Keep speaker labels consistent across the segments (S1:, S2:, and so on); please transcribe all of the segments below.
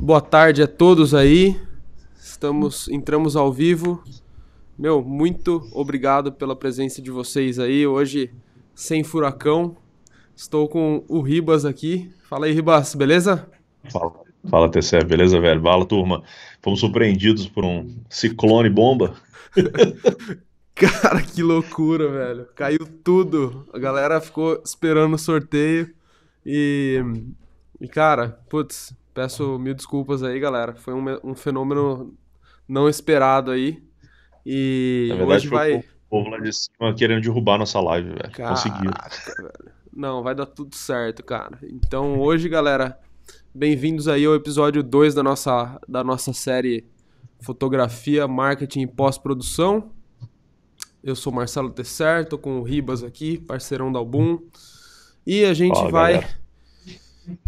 S1: Boa tarde a todos aí. Estamos entramos ao vivo. Meu, muito obrigado pela presença de vocês aí hoje sem furacão. Estou com o Ribas aqui. Fala aí, Ribas, beleza?
S2: Fala. Fala, beleza, velho? Fala, turma. Fomos surpreendidos por um ciclone bomba.
S1: Cara, que loucura, velho. Caiu tudo. A galera ficou esperando o sorteio. E, e cara, putz, Peço mil desculpas aí, galera. Foi um, um fenômeno não esperado aí. E verdade, hoje vai. O povo lá de
S2: cima querendo derrubar nossa live, velho. Caraca, Conseguiu.
S1: Velho. Não, vai dar tudo certo, cara. Então hoje, galera, bem-vindos aí ao episódio 2 da nossa, da nossa série Fotografia, Marketing e Pós-Produção. Eu sou Marcelo Tesser, estou com o Ribas aqui, parceirão da Album. E a gente Fala, vai. Galera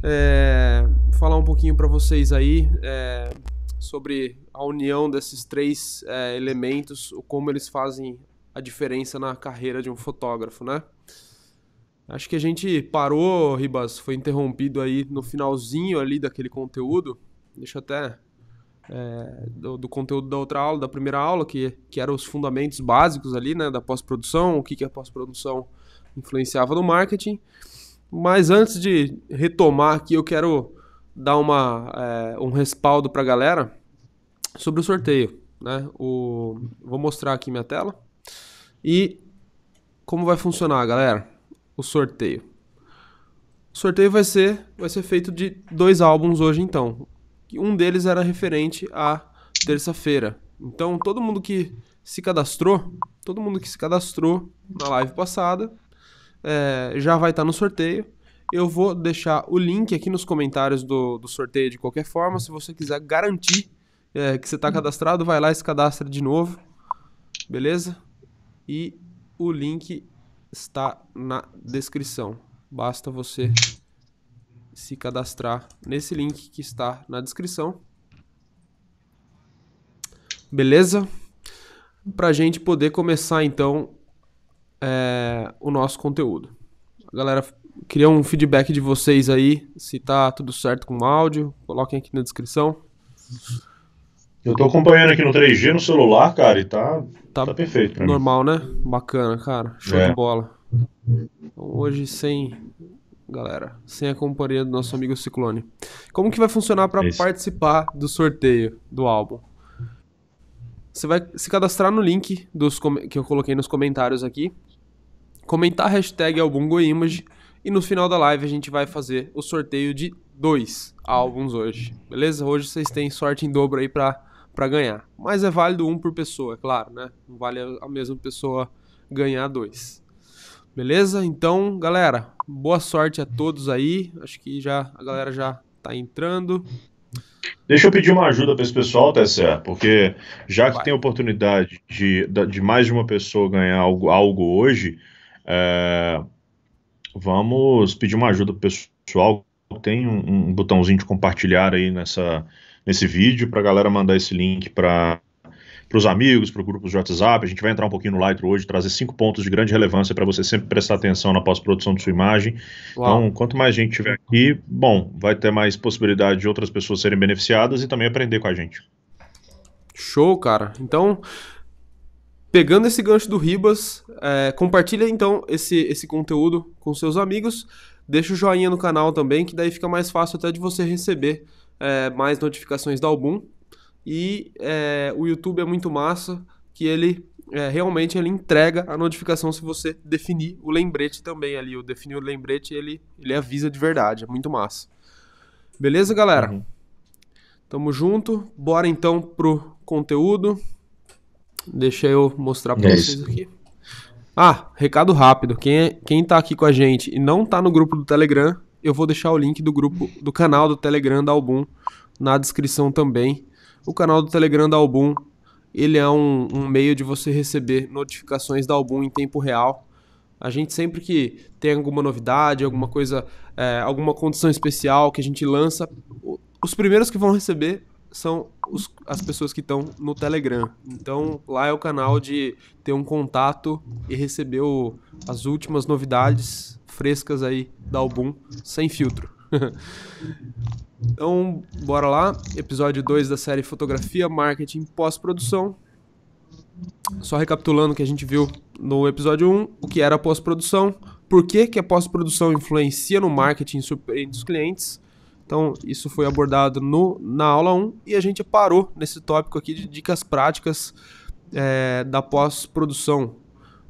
S1: é, falar um pouquinho para vocês aí é, sobre a união desses três é, elementos, como eles fazem a diferença na carreira de um fotógrafo, né? Acho que a gente parou, Ribas, foi interrompido aí no finalzinho ali daquele conteúdo. Deixa até é, do, do, conteúdo da outra aula, da primeira aula, que, que eram os fundamentos básicos ali, né, da pós-produção, o que, que a pós-produção influenciava no marketing. Mas antes de retomar aqui, eu quero dar uma, é, um respaldo para a galera sobre o sorteio. Né? O, vou mostrar aqui minha tela. E como vai funcionar, galera? O sorteio. O sorteio vai ser, vai ser feito de dois álbuns hoje, então. Um deles era referente à terça-feira. Então, todo mundo que se cadastrou, todo mundo que se cadastrou na live passada, é, já vai estar tá no sorteio. Eu vou deixar o link aqui nos comentários do, do sorteio de qualquer forma. Se você quiser garantir é, que você está cadastrado, vai lá e se cadastra de novo. Beleza? E o link está na descrição. Basta você se cadastrar nesse link que está na descrição. Beleza? Para a gente poder começar então é, o nosso conteúdo. Galera, queria um feedback de vocês aí, se tá tudo certo com o áudio, coloquem aqui na descrição.
S2: Eu tô acompanhando aqui no 3G no celular, cara, e tá,
S1: tá, tá perfeito pra normal, mim. né? Bacana, cara. Show é. de bola. Então, hoje sem galera, sem a companhia do nosso amigo Ciclone. Como que vai funcionar para é participar do sorteio do álbum? Você vai se cadastrar no link dos que eu coloquei nos comentários aqui comentar a hashtag AlbumGoImage e no final da live a gente vai fazer o sorteio de dois álbuns hoje, beleza? Hoje vocês têm sorte em dobro aí pra, pra ganhar. Mas é válido um por pessoa, é claro, né? Não vale a mesma pessoa ganhar dois. Beleza? Então, galera, boa sorte a todos aí. Acho que já a galera já tá entrando. Deixa eu pedir uma ajuda para esse pessoal, TSE,
S2: porque já que Vai. tem a oportunidade de, de mais de uma pessoa ganhar algo, algo hoje, é, vamos pedir uma ajuda pro pessoal. Tem um, um botãozinho de compartilhar aí nessa, nesse vídeo para a galera mandar esse link para para os amigos, para o grupo de WhatsApp. A gente vai entrar um pouquinho no Lightroom hoje, trazer cinco pontos de grande relevância para você sempre prestar atenção na pós-produção de sua imagem. Uau. Então, quanto mais gente tiver aqui, bom, vai ter mais possibilidade de outras pessoas serem beneficiadas e também aprender com a gente.
S1: Show, cara. Então, Pegando esse gancho do Ribas, é, compartilha então esse, esse conteúdo com seus amigos. Deixa o joinha no canal também, que daí fica mais fácil até de você receber é, mais notificações da Album. E é, o YouTube é muito massa, que ele é, realmente ele entrega a notificação se você definir o lembrete também ali. O definir o lembrete, ele, ele avisa de verdade. É muito massa. Beleza, galera? Uhum. Tamo junto. Bora então pro conteúdo. Deixa eu mostrar para é vocês isso. aqui. Ah, recado rápido. Quem, é, quem tá aqui com a gente e não tá no grupo do Telegram, eu vou deixar o link do grupo do canal do Telegram da Album na descrição também. O canal do Telegram da Album, ele é um, um meio de você receber notificações da Album em tempo real. A gente sempre que tem alguma novidade, alguma coisa, é, alguma condição especial que a gente lança, os primeiros que vão receber são os, as pessoas que estão no Telegram. Então lá é o canal de ter um contato e receber o, as últimas novidades frescas aí da Album sem filtro. então, bora lá. Episódio 2 da série Fotografia, Marketing Pós-Produção. Só recapitulando o que a gente viu no episódio 1, um, o que era pós-produção, por que, que a pós-produção influencia no marketing e surpreende os clientes, então, isso foi abordado no, na aula 1 e a gente parou nesse tópico aqui de dicas práticas é, da pós-produção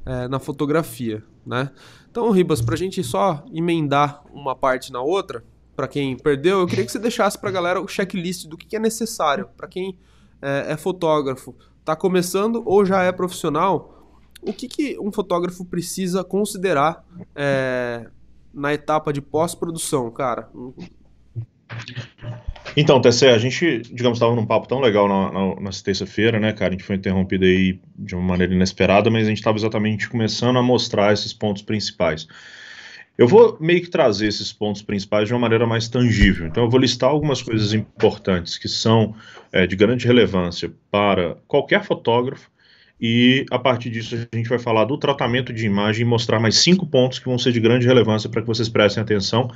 S1: é, na fotografia, né? Então, Ribas, para a gente só emendar uma parte na outra, para quem perdeu, eu queria que você deixasse para a galera o checklist do que é necessário para quem é, é fotógrafo, está começando ou já é profissional, o que, que um fotógrafo precisa considerar é, na etapa de pós-produção, cara?
S2: Então, Tessé, a gente, digamos, estava num papo tão legal na, na, na terça-feira, né, cara? A gente foi interrompido aí de uma maneira inesperada, mas a gente estava exatamente começando a mostrar esses pontos principais. Eu vou meio que trazer esses pontos principais de uma maneira mais tangível. Então, eu vou listar algumas coisas importantes que são é, de grande relevância para qualquer fotógrafo e a partir disso a gente vai falar do tratamento de imagem e mostrar mais cinco pontos que vão ser de grande relevância para que vocês prestem atenção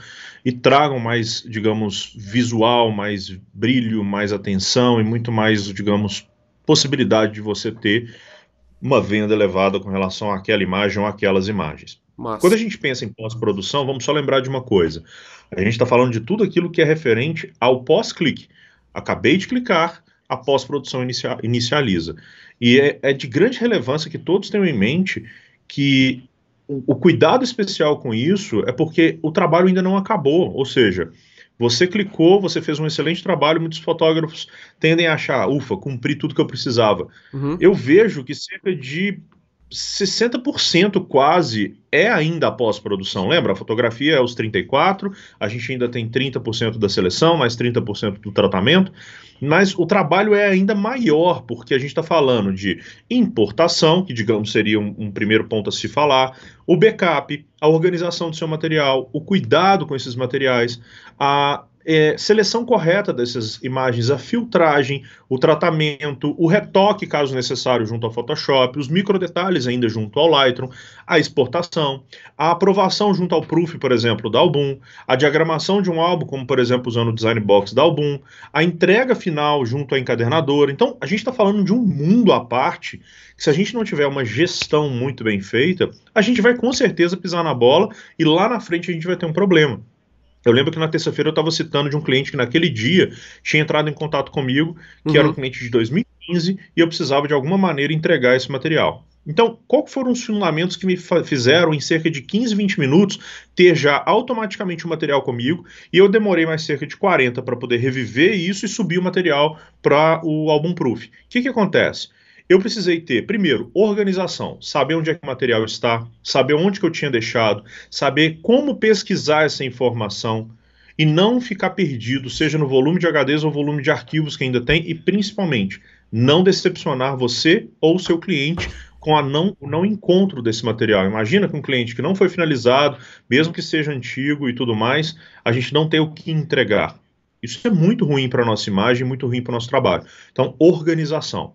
S2: e tragam mais, digamos, visual, mais brilho, mais atenção e muito mais, digamos, possibilidade de você ter uma venda elevada com relação àquela imagem ou aquelas imagens. Massa. Quando a gente pensa em pós-produção, vamos só lembrar de uma coisa. A gente está falando de tudo aquilo que é referente ao pós-clique. Acabei de clicar, a pós-produção inicia inicializa. E é, é de grande relevância que todos tenham em mente que o cuidado especial com isso é porque o trabalho ainda não acabou, ou seja, você clicou, você fez um excelente trabalho, muitos fotógrafos tendem a achar, ufa, cumpri tudo que eu precisava. Uhum. Eu vejo que cerca de 60% quase é ainda pós-produção. Lembra? A fotografia é os 34%, a gente ainda tem 30% da seleção, mais 30% do tratamento, mas o trabalho é ainda maior, porque a gente está falando de importação, que digamos seria um, um primeiro ponto a se falar, o backup, a organização do seu material, o cuidado com esses materiais, a é, seleção correta dessas imagens, a filtragem, o tratamento, o retoque, caso necessário, junto ao Photoshop, os microdetalhes ainda junto ao Lightroom, a exportação, a aprovação junto ao Proof, por exemplo, da Album, a diagramação de um álbum, como por exemplo usando o Design Box da Album, a entrega final junto à encadernadora. Então, a gente está falando de um mundo à parte que, se a gente não tiver uma gestão muito bem feita, a gente vai com certeza pisar na bola e lá na frente a gente vai ter um problema. Eu lembro que na terça-feira eu estava citando de um cliente que naquele dia tinha entrado em contato comigo, que uhum. era um uhum. cliente de 2015, e eu precisava de alguma maneira entregar esse material. Então, qual foram os fundamentos que me fizeram em cerca de 15, 20 minutos ter já automaticamente o material comigo e eu demorei mais cerca de 40 para poder reviver isso e subir o material para o álbum proof. O que, que acontece? Eu precisei ter, primeiro, organização, saber onde é que o material está, saber onde que eu tinha deixado, saber como pesquisar essa informação e não ficar perdido, seja no volume de HDs ou volume de arquivos que ainda tem, e principalmente não decepcionar você ou seu cliente com a não, o não encontro desse material. Imagina que um cliente que não foi finalizado, mesmo que seja antigo e tudo mais, a gente não tem o que entregar. Isso é muito ruim para a nossa imagem, muito ruim para o nosso trabalho. Então, organização.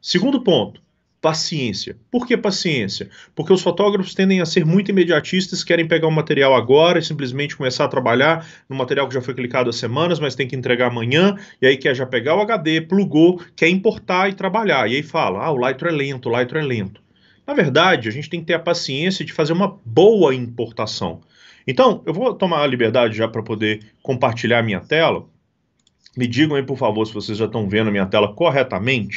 S2: Segundo ponto, paciência. Por que paciência? Porque os fotógrafos tendem a ser muito imediatistas, querem pegar o material agora e simplesmente começar a trabalhar no material que já foi clicado há semanas, mas tem que entregar amanhã, e aí quer já pegar o HD, plugou, quer importar e trabalhar. E aí fala: ah, o Lightroom é lento, o Lightroom é lento. Na verdade, a gente tem que ter a paciência de fazer uma boa importação. Então, eu vou tomar a liberdade já para poder compartilhar a minha tela. Me digam aí, por favor, se vocês já estão vendo a minha tela corretamente.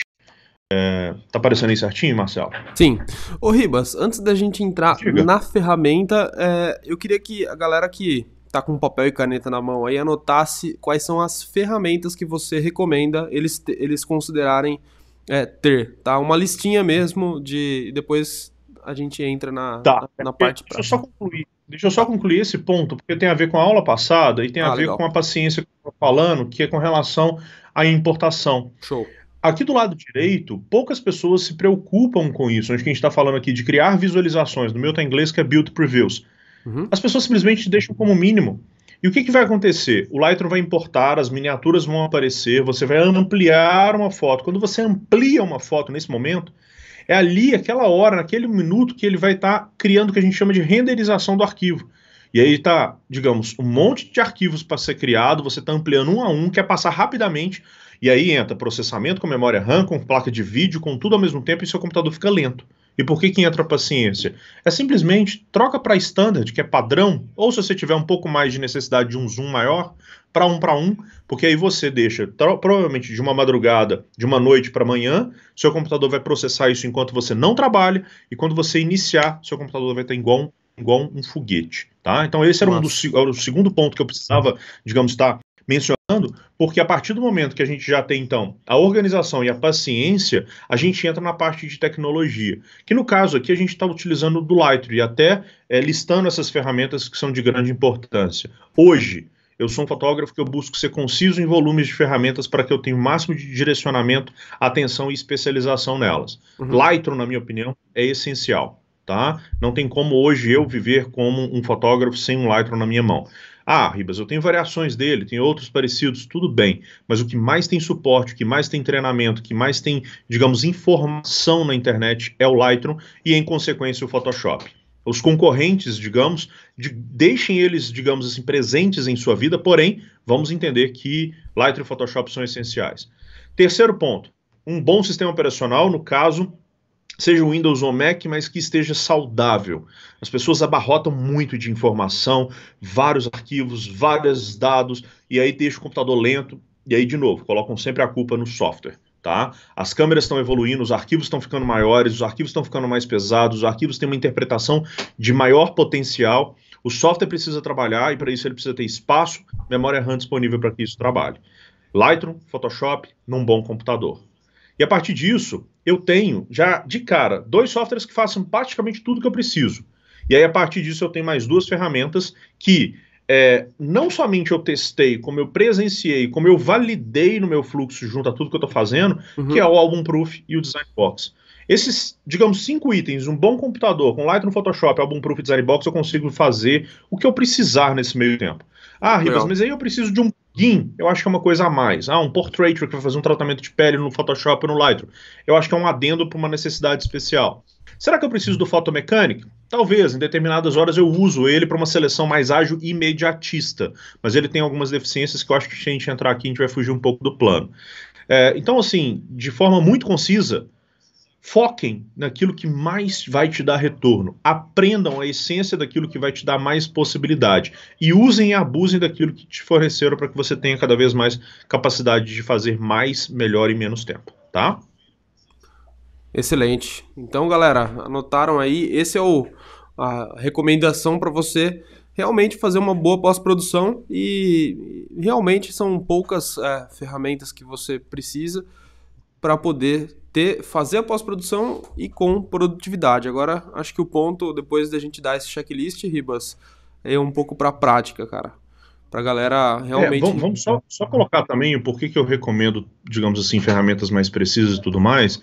S1: É, tá
S2: aparecendo aí certinho, Marcelo? Sim.
S1: Ô Ribas, antes da gente entrar Diga. na ferramenta, é, eu queria que a galera que tá com papel e caneta na mão aí anotasse quais são as ferramentas que você recomenda eles, eles considerarem é, ter, tá? Uma listinha mesmo de... depois a gente entra na, tá. na, na parte... Deixa
S2: eu só concluir. Deixa eu só concluir esse ponto, porque tem a ver com a aula passada e tem a ah, ver legal. com a paciência que eu tô falando, que é com relação à importação. Show. Aqui do lado direito, poucas pessoas se preocupam com isso. Onde a gente está falando aqui de criar visualizações, no meu está em inglês que é Build Previews. Uhum. As pessoas simplesmente deixam como mínimo. E o que, que vai acontecer? O Lightroom vai importar, as miniaturas vão aparecer, você vai ampliar uma foto. Quando você amplia uma foto nesse momento, é ali, aquela hora, naquele minuto que ele vai estar tá criando o que a gente chama de renderização do arquivo. E aí tá, digamos, um monte de arquivos para ser criado, você está ampliando um a um, quer passar rapidamente, e aí entra processamento com memória RAM, com placa de vídeo, com tudo ao mesmo tempo, e seu computador fica lento. E por que, que entra a paciência? É simplesmente troca para standard, que é padrão, ou se você tiver um pouco mais de necessidade de um zoom maior, para um para um, porque aí você deixa provavelmente de uma madrugada, de uma noite para amanhã, seu computador vai processar isso enquanto você não trabalha, e quando você iniciar, seu computador vai estar igual, igual um foguete. Tá? Então, esse era, um dos, era o segundo ponto que eu precisava, digamos, estar tá mencionando, porque a partir do momento que a gente já tem, então, a organização e a paciência, a gente entra na parte de tecnologia, que no caso aqui a gente está utilizando do Lightroom e até é, listando essas ferramentas que são de grande importância. Hoje, eu sou um fotógrafo que eu busco ser conciso em volumes de ferramentas para que eu tenha o máximo de direcionamento, atenção e especialização nelas. Uhum. Lightroom, na minha opinião, é essencial tá? Não tem como hoje eu viver como um fotógrafo sem um Lightroom na minha mão. Ah, Ribas, eu tenho variações dele, tem outros parecidos, tudo bem, mas o que mais tem suporte, o que mais tem treinamento, o que mais tem, digamos, informação na internet é o Lightroom e, em consequência, o Photoshop. Os concorrentes, digamos, de, deixem eles, digamos assim, presentes em sua vida, porém, vamos entender que Lightroom e Photoshop são essenciais. Terceiro ponto, um bom sistema operacional, no caso, seja o Windows ou Mac, mas que esteja saudável. As pessoas abarrotam muito de informação, vários arquivos, vários dados, e aí deixa o computador lento, e aí, de novo, colocam sempre a culpa no software. Tá? As câmeras estão evoluindo, os arquivos estão ficando maiores, os arquivos estão ficando mais pesados, os arquivos têm uma interpretação de maior potencial. O software precisa trabalhar e para isso ele precisa ter espaço, memória RAM disponível para que isso trabalhe. Lightroom, Photoshop, num bom computador. E a partir disso, eu tenho já de cara dois softwares que façam praticamente tudo que eu preciso. E aí, a partir disso, eu tenho mais duas ferramentas que é, não somente eu testei, como eu presenciei, como eu validei no meu fluxo junto a tudo que eu estou fazendo, uhum. que é o Album Proof e o Design Box. Esses, digamos, cinco itens, um bom computador com Lightroom, Photoshop, Album Proof e Design Box, eu consigo fazer o que eu precisar nesse meio tempo. Ah, Rivas, mas aí eu preciso de um GIM, eu acho que é uma coisa a mais. Ah, um Portraiture que vai fazer um tratamento de pele no Photoshop ou no Lightroom. Eu acho que é um adendo para uma necessidade especial. Será que eu preciso do fotomecânico? Talvez, em determinadas horas eu uso ele para uma seleção mais ágil e imediatista, mas ele tem algumas deficiências que eu acho que se a gente entrar aqui a gente vai fugir um pouco do plano. É, então, assim, de forma muito concisa, Foquem naquilo que mais vai te dar retorno. Aprendam a essência daquilo que vai te dar mais possibilidade. E usem e abusem daquilo que te forneceram para que você tenha cada vez mais capacidade de fazer mais, melhor e menos tempo, tá?
S1: Excelente. Então, galera, anotaram aí? Esse é o, a recomendação para você realmente fazer uma boa pós-produção e realmente são poucas é, ferramentas que você precisa para poder ter, fazer a pós-produção e com produtividade. Agora, acho que o ponto, depois da gente dar esse checklist, Ribas, é um pouco para a prática, cara. Para galera realmente. É, vamos, vamos
S2: só, só, colocar também o porquê que eu recomendo, digamos assim, ferramentas mais precisas e tudo mais.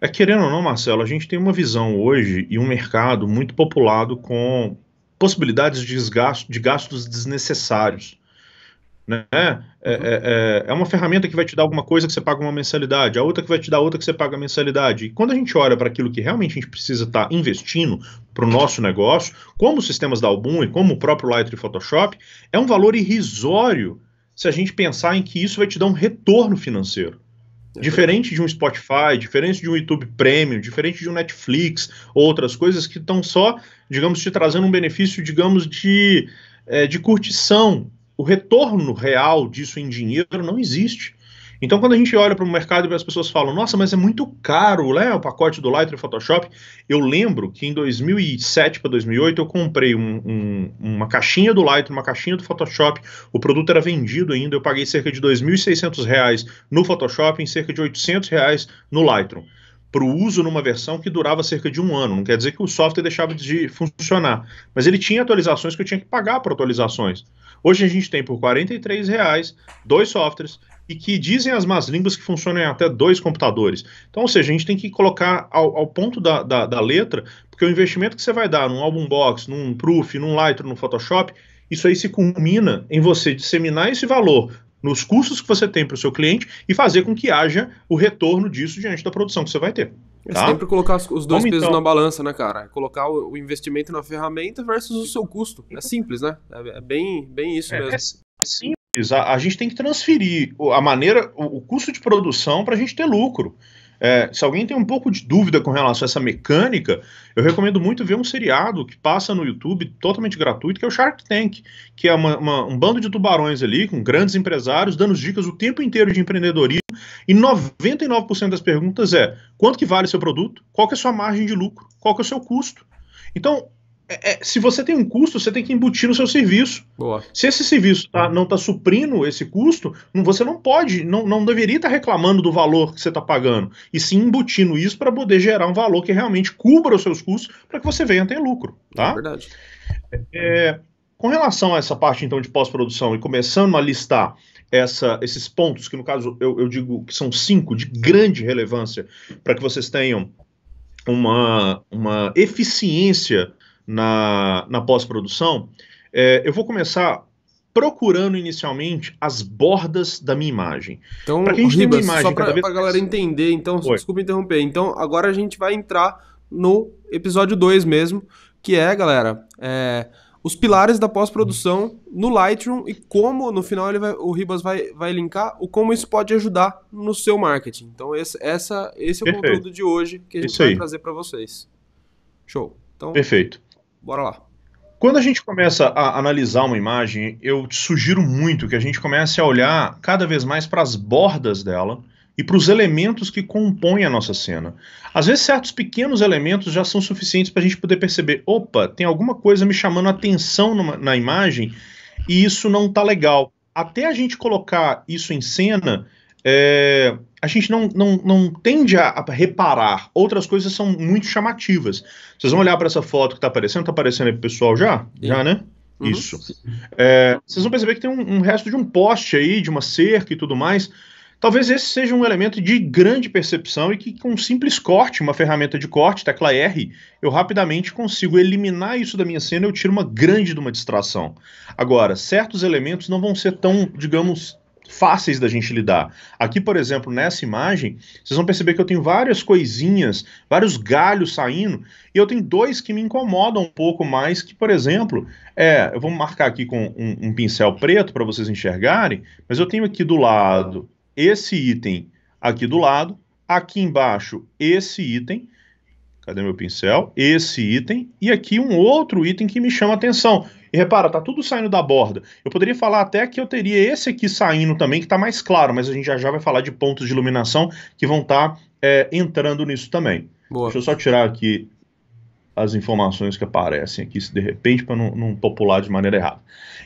S2: É querendo ou não, Marcelo, a gente tem uma visão hoje e um mercado muito populado com possibilidades de, desgasto, de gastos desnecessários. Né? É, uhum. é, é, é, uma ferramenta que vai te dar alguma coisa que você paga uma mensalidade, a outra que vai te dar outra que você paga mensalidade. E quando a gente olha para aquilo que realmente a gente precisa estar tá investindo para o nosso negócio, como os sistemas da Album e como o próprio Lightroom e Photoshop, é um valor irrisório se a gente pensar em que isso vai te dar um retorno financeiro. É diferente de um Spotify, diferente de um YouTube Premium, diferente de um Netflix, outras coisas que estão só, digamos, te trazendo um benefício, digamos, de, é, de curtição o retorno real disso em dinheiro não existe. Então, quando a gente olha para o mercado e as pessoas falam, nossa, mas é muito caro, né? O pacote do Lightroom e Photoshop. Eu lembro que em 2007 para 2008 eu comprei um, um, uma caixinha do Lightroom, uma caixinha do Photoshop. O produto era vendido ainda. Eu paguei cerca de R$ 2.600 no Photoshop e cerca de R$ 800 no Lightroom para o uso numa versão que durava cerca de um ano. Não quer dizer que o software deixava de funcionar, mas ele tinha atualizações que eu tinha que pagar para atualizações. Hoje a gente tem por R$ reais dois softwares e que dizem as más línguas que funcionam em até dois computadores. Então, ou seja, a gente tem que colocar ao, ao ponto da, da, da, letra, porque o investimento que você vai dar num album box, num proof, num Lightroom, num Photoshop, isso aí se culmina em você disseminar esse valor nos custos que você tem para o seu cliente e fazer com que haja o retorno disso diante da produção que você vai ter. É tá? sempre colocar os dois pesos então? na
S1: balança, né, cara? Colocar o investimento na ferramenta versus o seu custo. É simples, né? É, é bem, bem isso é, mesmo. É, é simples. A, a,
S2: gente tem que transferir a maneira, o, o custo de produção para a gente ter lucro. É, se alguém tem um pouco de dúvida com relação a essa mecânica, eu recomendo muito ver um seriado que passa no YouTube totalmente gratuito, que é o Shark Tank, que é uma, uma, um bando de tubarões ali, com grandes empresários, dando dicas o tempo inteiro de empreendedorismo. E 99% das perguntas é: quanto que vale seu produto? Qual que é a sua margem de lucro? Qual que é o seu custo? Então, é, é, se você tem um custo, você tem que embutir no seu serviço. Boa. Se esse serviço tá, não está suprindo esse custo, você não pode, não, não deveria estar tá reclamando do valor que você está pagando, e sim embutindo isso para poder gerar um valor que realmente cubra os seus custos para que você venha a ter lucro. Tá? É verdade. É, com relação a essa parte então de pós-produção e começando a listar essa, esses pontos, que no caso eu, eu digo que são cinco de grande relevância para que vocês tenham uma, uma eficiência na, na pós-produção, é, eu vou começar procurando inicialmente as bordas da minha imagem.
S1: Então, pra quem Ribas, tem imagem, só para vez... a galera entender, então, Oi. desculpa interromper. Então, agora a gente vai entrar no episódio 2 mesmo, que é, galera, é, os pilares da pós-produção no Lightroom e como, no final, ele vai, o Ribas vai, vai linkar o como isso pode ajudar no seu marketing. Então, esse, essa, esse é o Perfeito. conteúdo de hoje que a gente isso vai aí. trazer para vocês. Show. Então... Perfeito. Bora lá.
S2: Quando a gente começa a analisar uma imagem, eu te sugiro muito que a gente comece a olhar cada vez mais para as bordas dela e para os elementos que compõem a nossa cena. Às vezes, certos pequenos elementos já são suficientes para a gente poder perceber: opa, tem alguma coisa me chamando atenção numa, na imagem e isso não está legal. Até a gente colocar isso em cena, é, a gente não, não, não tende a reparar. Outras coisas são muito chamativas. Vocês vão olhar para essa foto que está aparecendo, está aparecendo aí pro pessoal já? Sim. Já, né? Uhum. Isso. É, vocês vão perceber que tem um, um, resto de um poste aí, de uma cerca e tudo mais. Talvez esse seja um elemento de grande percepção e que com um simples corte, uma ferramenta de corte, tecla R, eu rapidamente consigo eliminar isso da minha cena e eu tiro uma grande de uma distração. Agora, certos elementos não vão ser tão, digamos, fáceis da gente lidar. Aqui, por exemplo, nessa imagem, vocês vão perceber que eu tenho várias coisinhas, vários galhos saindo, e eu tenho dois que me incomodam um pouco mais, que, por exemplo, é, eu vou marcar aqui com um, um pincel preto para vocês enxergarem, mas eu tenho aqui do lado esse item aqui do lado, aqui embaixo esse item, cadê meu pincel? Esse item, e aqui um outro item que me chama atenção, e repara, tá tudo saindo da borda. Eu poderia falar até que eu teria esse aqui saindo também, que tá mais claro, mas a gente já já vai falar de pontos de iluminação que vão estar tá, é, entrando nisso também. Boa. Deixa eu só tirar aqui as informações que aparecem aqui, se de repente, para não, não popular de maneira errada.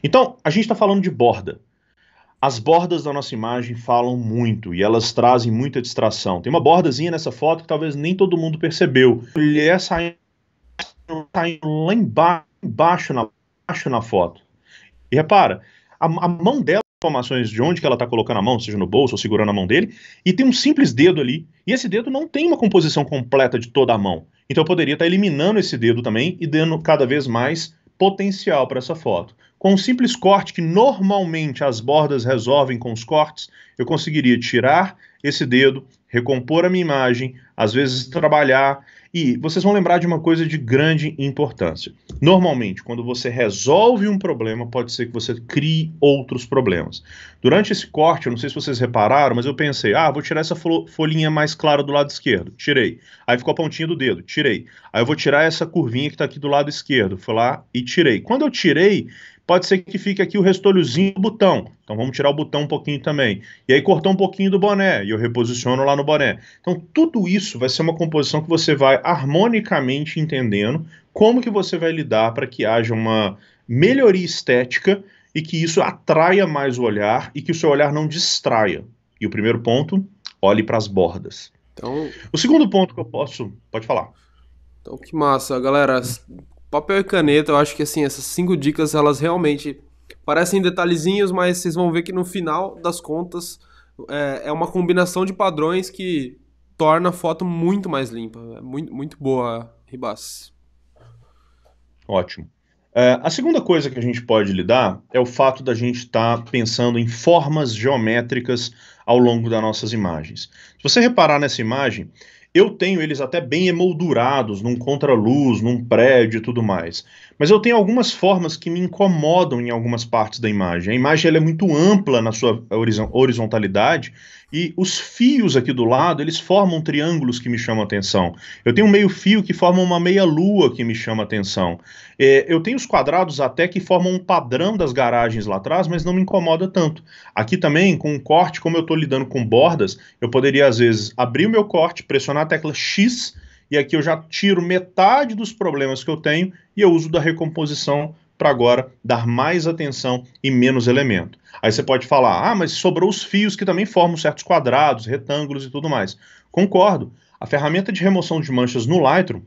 S2: Então, a gente está falando de borda. As bordas da nossa imagem falam muito e elas trazem muita distração. Tem uma bordazinha nessa foto que talvez nem todo mundo percebeu. Mulher é saindo, saindo lá embaixo, embaixo na baixo na foto. E repara, a, a mão dela informações de onde que ela está colocando a mão, seja no bolso ou segurando a mão dele, e tem um simples dedo ali. E esse dedo não tem uma composição completa de toda a mão. Então eu poderia estar tá eliminando esse dedo também e dando cada vez mais potencial para essa foto. Com um simples corte que normalmente as bordas resolvem com os cortes, eu conseguiria tirar esse dedo, recompor a minha imagem, às vezes trabalhar e vocês vão lembrar de uma coisa de grande importância. Normalmente, quando você resolve um problema, pode ser que você crie outros problemas. Durante esse corte, eu não sei se vocês repararam, mas eu pensei, ah, vou tirar essa folhinha mais clara do lado esquerdo. Tirei. Aí ficou a pontinha do dedo. Tirei. Aí eu vou tirar essa curvinha que está aqui do lado esquerdo. Fui lá e tirei. Quando eu tirei, pode ser que fique aqui o restolhozinho do botão. Então vamos tirar o botão um pouquinho também. E aí cortar um pouquinho do boné e eu reposiciono lá no boné. Então tudo isso vai ser uma composição que você vai harmonicamente entendendo como que você vai lidar para que haja uma melhoria estética e que isso atraia mais o olhar e que o seu olhar não distraia. E o primeiro ponto, olhe para as bordas.
S1: Então, o segundo ponto que eu posso, pode falar. Então que massa, galera papel e caneta, eu acho que assim, essas cinco dicas, elas realmente parecem detalhezinhos, mas vocês vão ver que no final das contas é, é uma combinação de padrões que torna a foto muito mais limpa. É muito, muito boa, Ribas.
S2: Ótimo. É, a segunda coisa que a gente pode lidar é o fato da gente estar tá pensando em formas geométricas ao longo das nossas imagens. Se você reparar nessa imagem, eu tenho eles até bem emoldurados num contraluz, num prédio e tudo mais. Mas eu tenho algumas formas que me incomodam em algumas partes da imagem. A imagem é muito ampla na sua horizontalidade e os fios aqui do lado, eles formam triângulos que me chamam atenção. Eu tenho um meio fio que forma uma meia lua que me chama atenção. É, eu tenho os quadrados até que formam um padrão das garagens lá atrás, mas não me incomoda tanto. Aqui também, com um corte, como eu estou lidando com bordas, eu poderia às vezes abrir o meu corte, pressionar a tecla X, e aqui eu já tiro metade dos problemas que eu tenho e eu uso da recomposição para agora dar mais atenção e menos elemento. Aí você pode falar, ah, mas sobrou os fios que também formam certos quadrados, retângulos e tudo mais. Concordo. A ferramenta de remoção de manchas no Lightroom,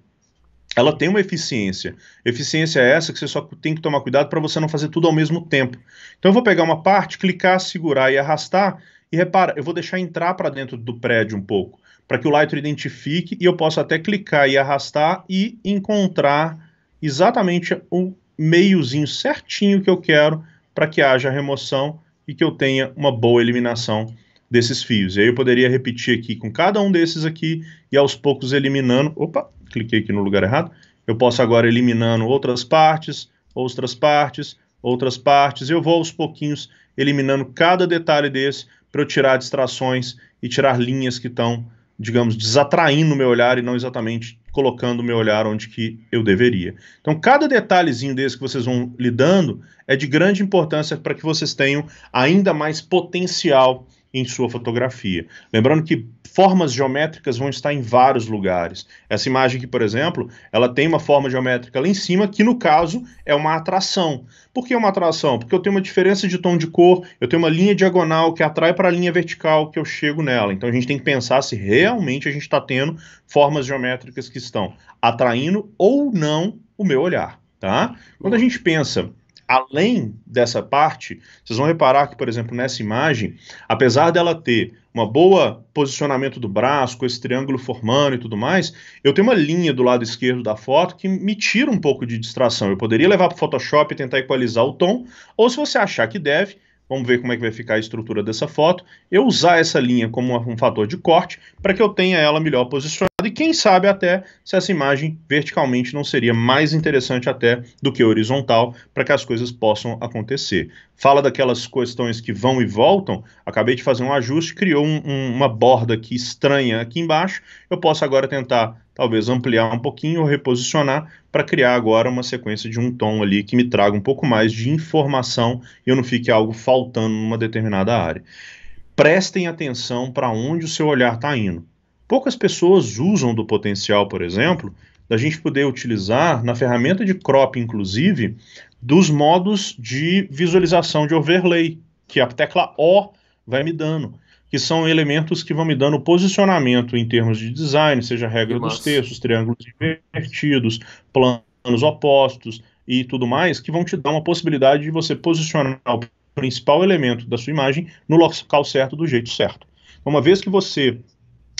S2: ela tem uma eficiência. Eficiência é essa que você só tem que tomar cuidado para você não fazer tudo ao mesmo tempo. Então eu vou pegar uma parte, clicar, segurar e arrastar, e repara, eu vou deixar entrar para dentro do prédio um pouco, para que o Lightroom identifique e eu possa até clicar e arrastar e encontrar exatamente o meiozinho certinho que eu quero para que haja remoção e que eu tenha uma boa eliminação desses fios. E aí eu poderia repetir aqui com cada um desses aqui e aos poucos eliminando. Opa, cliquei aqui no lugar errado. Eu posso agora eliminando outras partes, outras partes, outras partes. Eu vou aos pouquinhos eliminando cada detalhe desse para eu tirar distrações e tirar linhas que estão, digamos, desatraindo o meu olhar e não exatamente colocando o meu olhar onde que eu deveria. Então, cada detalhezinho desse que vocês vão lidando é de grande importância para que vocês tenham ainda mais potencial em sua fotografia. Lembrando que formas geométricas vão estar em vários lugares. Essa imagem aqui, por exemplo, ela tem uma forma geométrica lá em cima, que no caso é uma atração. Por que uma atração? Porque eu tenho uma diferença de tom de cor, eu tenho uma linha diagonal que atrai para a linha vertical que eu chego nela. Então a gente tem que pensar se realmente a gente está tendo formas geométricas que estão atraindo ou não o meu olhar. Tá? Quando a gente pensa além dessa parte, vocês vão reparar que, por exemplo, nessa imagem, apesar dela ter uma boa posicionamento do braço, com esse triângulo formando e tudo mais, eu tenho uma linha do lado esquerdo da foto que me tira um pouco de distração. Eu poderia levar para o Photoshop e tentar equalizar o tom, ou se você achar que deve, vamos ver como é que vai ficar a estrutura dessa foto, eu usar essa linha como um fator de corte para que eu tenha ela melhor posicionada e quem sabe até se essa imagem verticalmente não seria mais interessante até do que horizontal para que as coisas possam acontecer. Fala daquelas questões que vão e voltam, acabei de fazer um ajuste, criou um, um, uma borda aqui estranha aqui embaixo, eu posso agora tentar talvez ampliar um pouquinho ou reposicionar para criar agora uma sequência de um tom ali que me traga um pouco mais de informação e eu não fique algo faltando numa determinada área. Prestem atenção para onde o seu olhar está indo Poucas pessoas usam do potencial, por exemplo, da gente poder utilizar na ferramenta de crop, inclusive, dos modos de visualização de overlay, que a tecla O vai me dando, que são elementos que vão me dando posicionamento em termos de design, seja a regra dos textos, triângulos invertidos, planos opostos e tudo mais, que vão te dar uma possibilidade de você posicionar o principal elemento da sua imagem no local certo, do jeito certo. Uma vez que você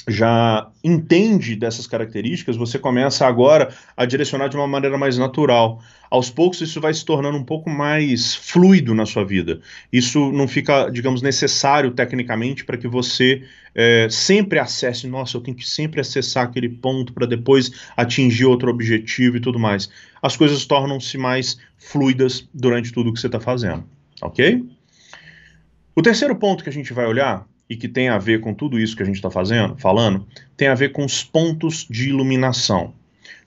S2: já entende dessas características, você começa agora a direcionar de uma maneira mais natural. Aos poucos, isso vai se tornando um pouco mais fluido na sua vida. Isso não fica, digamos, necessário tecnicamente para que você é, sempre acesse, nossa, eu tenho que sempre acessar aquele ponto para depois atingir outro objetivo e tudo mais. As coisas tornam-se mais fluidas durante tudo que você está fazendo, ok? O terceiro ponto que a gente vai olhar e que tem a ver com tudo isso que a gente está fazendo, falando, tem a ver com os pontos de iluminação.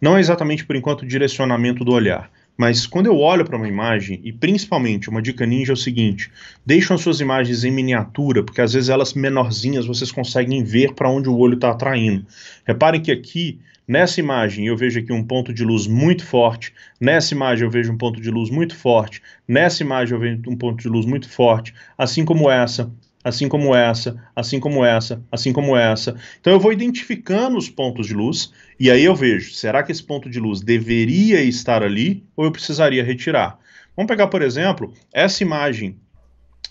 S2: Não é exatamente por enquanto o direcionamento do olhar, mas quando eu olho para uma imagem, e principalmente uma dica ninja é o seguinte: deixam as suas imagens em miniatura, porque às vezes elas menorzinhas vocês conseguem ver para onde o olho está atraindo. Reparem que aqui, nessa imagem, eu vejo aqui um ponto de luz muito forte, nessa imagem eu vejo um ponto de luz muito forte, nessa imagem eu vejo um ponto de luz muito forte, assim como essa, assim como essa, assim como essa, assim como essa. Então eu vou identificando os pontos de luz e aí eu vejo, será que esse ponto de luz deveria estar ali ou eu precisaria retirar? Vamos pegar, por exemplo, essa imagem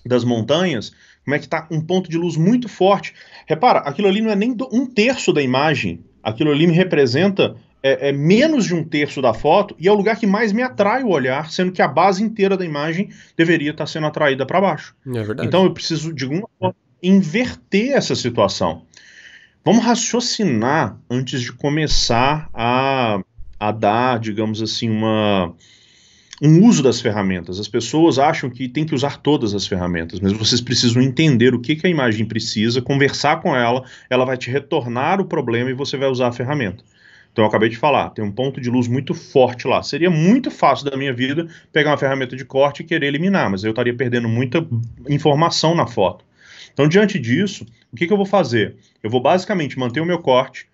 S2: das montanhas, como é que está um ponto de luz muito forte. Repara, aquilo ali não é nem do, um terço da imagem, aquilo ali me representa é, é, menos de um terço da foto e é o lugar que mais me atrai o olhar, sendo que a base inteira da imagem deveria estar sendo atraída para baixo. É verdade. Então eu preciso, de alguma forma, inverter essa situação. Vamos raciocinar antes de começar a, a dar, digamos assim, uma, um uso das ferramentas. As pessoas acham que tem que usar todas as ferramentas, mas vocês precisam entender o que, que a imagem precisa, conversar com ela, ela vai te retornar o problema e você vai usar a ferramenta. Então eu acabei de falar, tem um ponto de luz muito forte lá. Seria muito fácil da minha vida pegar uma ferramenta de corte e querer eliminar, mas eu estaria perdendo muita informação na foto. Então, diante disso, o que, que eu vou fazer? Eu vou basicamente manter o meu corte,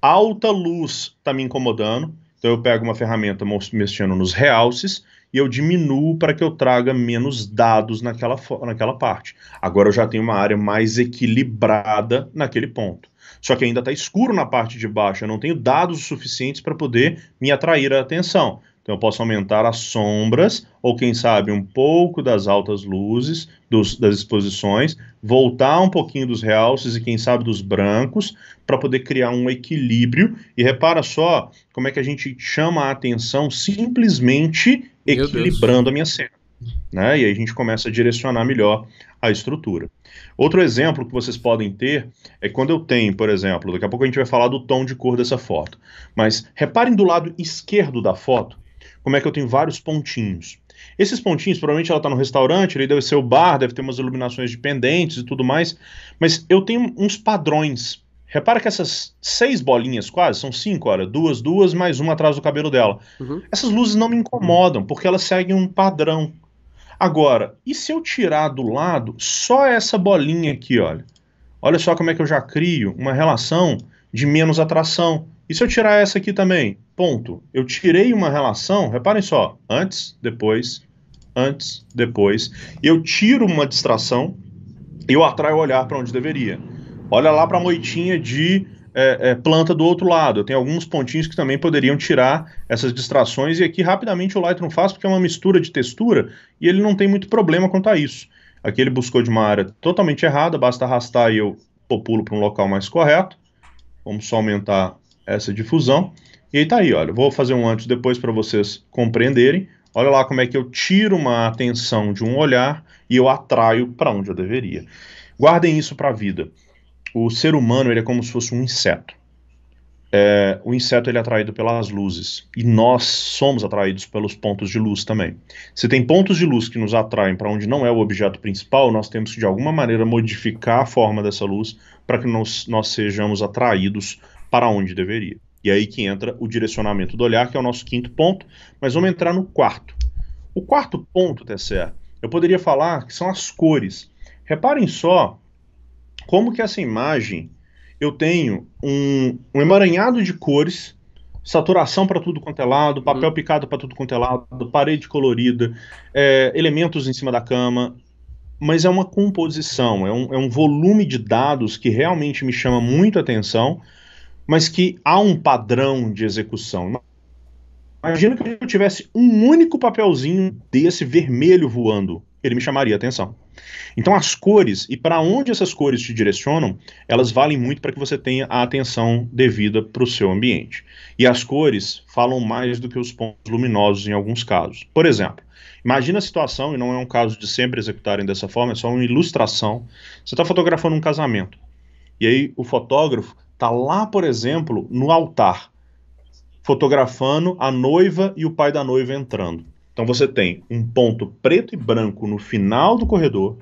S2: alta luz está me incomodando, então eu pego uma ferramenta mexendo nos realces e eu diminuo para que eu traga menos dados naquela, naquela parte. Agora eu já tenho uma área mais equilibrada naquele ponto. Só que ainda está escuro na parte de baixo, eu não tenho dados suficientes para poder me atrair a atenção. Então eu posso aumentar as sombras, ou quem sabe um pouco das altas luzes, dos, das exposições, voltar um pouquinho dos realces e quem sabe dos brancos, para poder criar um equilíbrio. E repara só como é que a gente chama a atenção simplesmente equilibrando a minha cena. Né? E aí a gente começa a direcionar melhor a estrutura. Outro exemplo que vocês podem ter é quando eu tenho, por exemplo, daqui a pouco a gente vai falar do tom de cor dessa foto, mas reparem do lado esquerdo da foto como é que eu tenho vários pontinhos. Esses pontinhos, provavelmente ela está no restaurante, ele deve ser o bar, deve ter umas iluminações de pendentes e tudo mais, mas eu tenho uns padrões. Repara que essas seis bolinhas quase, são cinco, olha, duas, duas, mais uma atrás do cabelo dela. Uhum. Essas luzes não me incomodam, porque elas seguem um padrão. Agora, e se eu tirar do lado só essa bolinha aqui, olha? Olha só como é que eu já crio uma relação de menos atração. E se eu tirar essa aqui também? Ponto. Eu tirei uma relação, reparem só, antes, depois, antes, depois. Eu tiro uma distração, e eu atraio o olhar para onde deveria. Olha lá para a moitinha de é, é, planta do outro lado. Tem alguns pontinhos que também poderiam tirar essas distrações, e aqui rapidamente o Lightroom faz porque é uma mistura de textura e ele não tem muito problema quanto a isso. Aqui ele buscou de uma área totalmente errada, basta arrastar e eu populo para um local mais correto. Vamos só aumentar essa difusão. E aí tá aí, olha, vou fazer um antes e depois para vocês compreenderem. Olha lá como é que eu tiro uma atenção de um olhar e eu atraio para onde eu deveria. Guardem isso para a vida o ser humano ele é como se fosse um inseto. É, o inseto ele é atraído pelas luzes e nós somos atraídos pelos pontos de luz também. Se tem pontos de luz que nos atraem para onde não é o objeto principal, nós temos que de alguma maneira modificar a forma dessa luz para que nós, nós sejamos atraídos para onde deveria. E aí que entra o direcionamento do olhar, que é o nosso quinto ponto, mas vamos entrar no quarto. O quarto ponto, Tesser, eu poderia falar que são as cores. Reparem só como que essa imagem eu tenho um, um emaranhado de cores, saturação para tudo quanto é lado, uhum. papel uhum. picado para tudo quanto é lado, parede colorida, é, elementos em cima da cama, mas é uma composição, é um, é um volume de dados que realmente me chama muito atenção, mas que há um padrão de execução. Imagina que eu tivesse um único papelzinho desse vermelho voando, ele me chamaria atenção. Então, as cores e para onde essas cores te direcionam, elas valem muito para que você tenha a atenção devida para o seu ambiente. E as cores falam mais do que os pontos luminosos em alguns casos. Por exemplo, imagina a situação, e não é um caso de sempre executarem dessa forma, é só uma ilustração. Você está fotografando um casamento. E aí, o fotógrafo está lá, por exemplo, no altar, fotografando a noiva e o pai da noiva entrando. Então você tem um ponto preto e branco no final do corredor,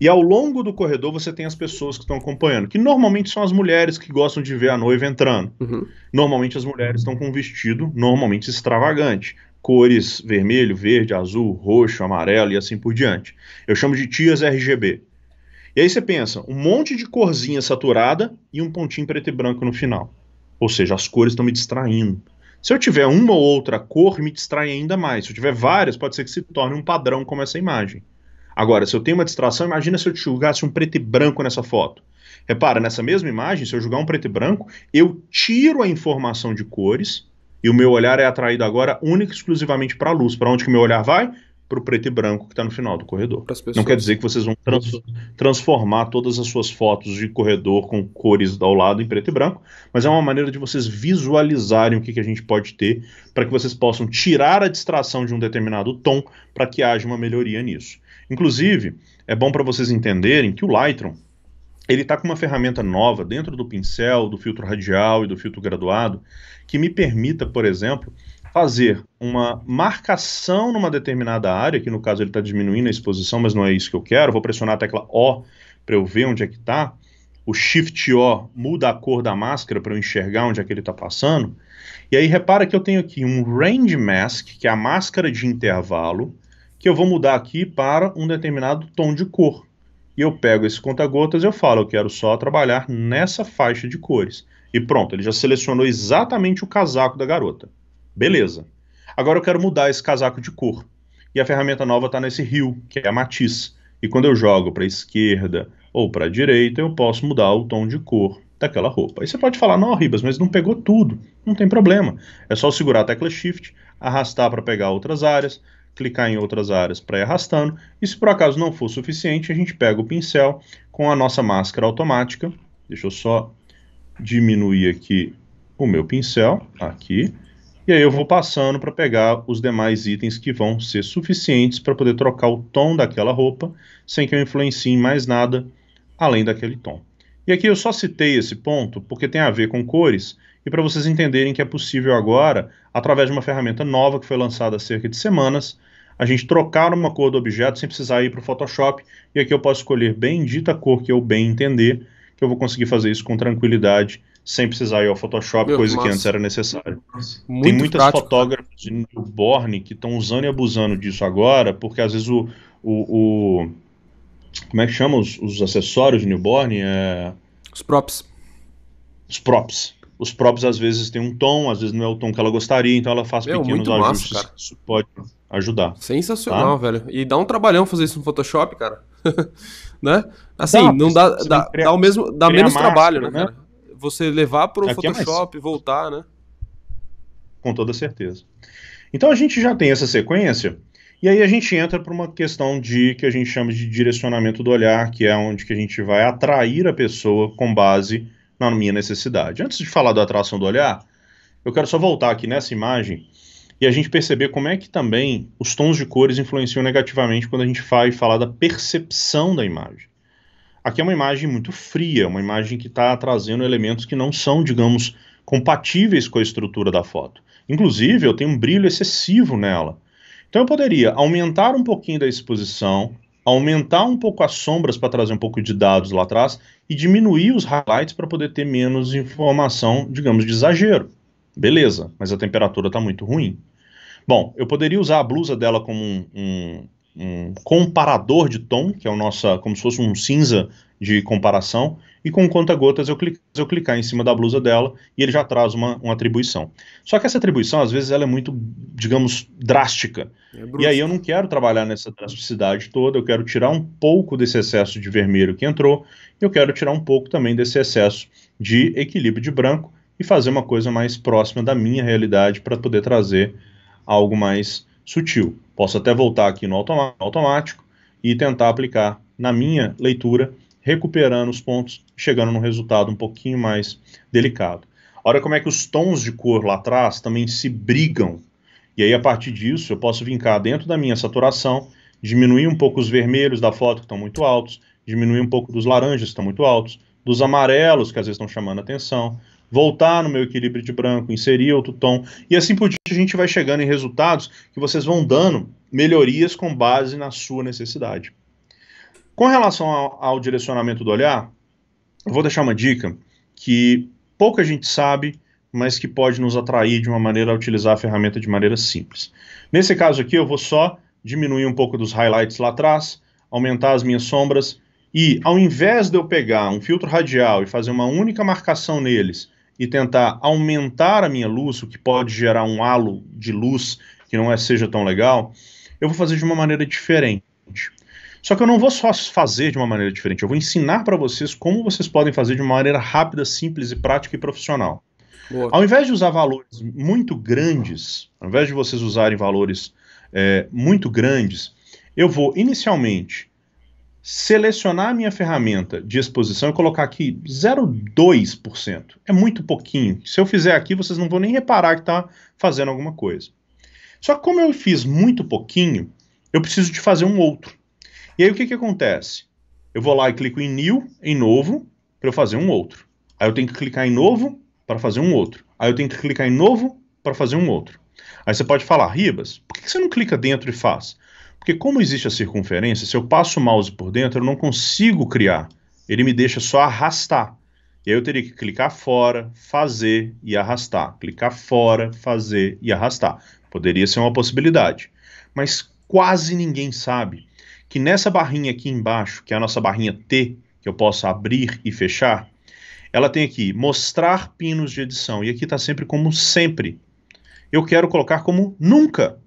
S2: e ao longo do corredor você tem as pessoas que estão acompanhando, que normalmente são as mulheres que gostam de ver a noiva entrando. Uhum. Normalmente as mulheres estão com um vestido normalmente extravagante, cores vermelho, verde, azul, roxo, amarelo e assim por diante. Eu chamo de tias RGB. E aí você pensa, um monte de corzinha saturada e um pontinho preto e branco no final. Ou seja, as cores estão me distraindo. Se eu tiver uma ou outra cor, me distrai ainda mais. Se eu tiver várias, pode ser que se torne um padrão como essa imagem. Agora, se eu tenho uma distração, imagina se eu julgasse um preto e branco nessa foto. Repara, nessa mesma imagem, se eu julgar um preto e branco, eu tiro a informação de cores e o meu olhar é atraído agora única e exclusivamente para a luz. Para onde que o meu olhar vai? para o preto e branco que está no final do corredor. Não quer dizer que vocês vão trans transformar todas as suas fotos de corredor com cores ao lado em preto e branco, mas é uma maneira de vocês visualizarem o que, que a gente pode ter para que vocês possam tirar a distração de um determinado tom para que haja uma melhoria nisso. Inclusive, é bom para vocês entenderem que o Lightroom ele está com uma ferramenta nova dentro do pincel, do filtro radial e do filtro graduado que me permita, por exemplo, fazer uma marcação numa determinada área, que no caso ele está diminuindo a exposição, mas não é isso que eu quero, vou pressionar a tecla O para eu ver onde é que está, o Shift O muda a cor da máscara para eu enxergar onde é que ele está passando, e aí repara que eu tenho aqui um Range Mask, que é a máscara de intervalo, que eu vou mudar aqui para um determinado tom de cor. E eu pego esse conta-gotas e eu falo, eu quero só trabalhar nessa faixa de cores. E pronto, ele já selecionou exatamente o casaco da garota. Beleza. Agora eu quero mudar esse casaco de cor. E a ferramenta nova está nesse rio, que é a matiz. E quando eu jogo para a esquerda ou para a direita, eu posso mudar o tom de cor daquela roupa. Aí você pode falar, não, Ribas, mas não pegou tudo. Não tem problema. É só segurar a tecla Shift, arrastar para pegar outras áreas, clicar em outras áreas para ir arrastando. E se por acaso não for suficiente, a gente pega o pincel com a nossa máscara automática. Deixa eu só diminuir aqui o meu pincel, aqui. E aí eu vou passando para pegar os demais itens que vão ser suficientes para poder trocar o tom daquela roupa sem que eu influencie em mais nada além daquele tom. E aqui eu só citei esse ponto porque tem a ver com cores e para vocês entenderem que é possível agora, através de uma ferramenta nova que foi lançada há cerca de semanas, a gente trocar uma cor do objeto sem precisar ir para o Photoshop. E aqui eu posso escolher bem dita cor que eu bem entender, que eu vou conseguir fazer isso com tranquilidade sem precisar ir ao Photoshop, Meu, coisa que antes era necessária. Tem muitas prático. fotógrafas de newborn que estão usando e abusando disso agora, porque às vezes o. o, o como é que chama os, os acessórios de newborn? É... Os props. Os props. Os props às vezes tem um tom, às vezes não é o tom que ela gostaria, então ela faz Meu, pequenos ajustes. Massa, isso pode ajudar.
S1: Tá? Sensacional, tá? velho. E dá um trabalhão fazer isso no Photoshop, cara. né? Assim, não, não dá, dá, criar, dá, o mesmo, dá menos máscara, trabalho, né, né? cara? você levar para o é Photoshop, é voltar, né?
S2: Com toda certeza. Então a gente já tem essa sequência, e aí a gente entra para uma questão de que a gente chama de direcionamento do olhar, que é onde que a gente vai atrair a pessoa com base na minha necessidade. Antes de falar da atração do olhar, eu quero só voltar aqui nessa imagem e a gente perceber como é que também os tons de cores influenciam negativamente quando a gente vai falar da percepção da imagem. Aqui é uma imagem muito fria, uma imagem que está trazendo elementos que não são, digamos, compatíveis com a estrutura da foto. Inclusive, eu tenho um brilho excessivo nela. Então, eu poderia aumentar um pouquinho da exposição, aumentar um pouco as sombras para trazer um pouco de dados lá atrás e diminuir os highlights para poder ter menos informação, digamos, de exagero. Beleza, mas a temperatura está muito ruim. Bom, eu poderia usar a blusa dela como um, um, um comparador de tom, que é o nosso, como se fosse um cinza de comparação, e com conta-gotas eu, eu clicar em cima da blusa dela e ele já traz uma, uma atribuição. Só que essa atribuição, às vezes, ela é muito, digamos, drástica. É e aí eu não quero trabalhar nessa drasticidade toda, eu quero tirar um pouco desse excesso de vermelho que entrou, eu quero tirar um pouco também desse excesso de equilíbrio de branco e fazer uma coisa mais próxima da minha realidade para poder trazer algo mais sutil. Posso até voltar aqui no automático e tentar aplicar na minha leitura, recuperando os pontos, chegando num resultado um pouquinho mais delicado. Olha como é que os tons de cor lá atrás também se brigam. E aí, a partir disso, eu posso vincar dentro da minha saturação, diminuir um pouco os vermelhos da foto que estão muito altos, diminuir um pouco dos laranjas que estão muito altos, dos amarelos que às vezes estão chamando atenção, voltar no meu equilíbrio de branco, inserir outro tom, e assim por diante a gente vai chegando em resultados que vocês vão dando melhorias com base na sua necessidade. Com relação ao, ao direcionamento do olhar, eu vou deixar uma dica que pouca gente sabe, mas que pode nos atrair de uma maneira a utilizar a ferramenta de maneira simples. Nesse caso aqui, eu vou só diminuir um pouco dos highlights lá atrás, aumentar as minhas sombras e, ao invés de eu pegar um filtro radial e fazer uma única marcação neles e tentar aumentar a minha luz, o que pode gerar um halo de luz que não é, seja tão legal, eu vou fazer de uma maneira diferente. Só que eu não vou só fazer de uma maneira diferente, eu vou ensinar para vocês como vocês podem fazer de uma maneira rápida, simples e prática e profissional. Boa. Ao invés de usar valores muito grandes, ao invés de vocês usarem valores é, muito grandes, eu vou inicialmente selecionar a minha ferramenta de exposição e colocar aqui 0,2%. É muito pouquinho. Se eu fizer aqui, vocês não vão nem reparar que está fazendo alguma coisa. Só que como eu fiz muito pouquinho, eu preciso de fazer um outro. E aí o que, que acontece? Eu vou lá e clico em New, em Novo, para eu fazer um outro. Aí eu tenho que clicar em Novo para fazer um outro. Aí eu tenho que clicar em Novo para fazer um outro. Aí você pode falar, Ribas, por que você não clica dentro e faz? Porque como existe a circunferência, se eu passo o mouse por dentro, eu não consigo criar. Ele me deixa só arrastar. E aí eu teria que clicar fora, fazer e arrastar. Clicar fora, fazer e arrastar. Poderia ser uma possibilidade. Mas quase ninguém sabe que nessa barrinha aqui embaixo, que é a nossa barrinha T, que eu posso abrir e fechar, ela tem aqui mostrar pinos de edição. E aqui está sempre como sempre. Eu quero colocar como nunca.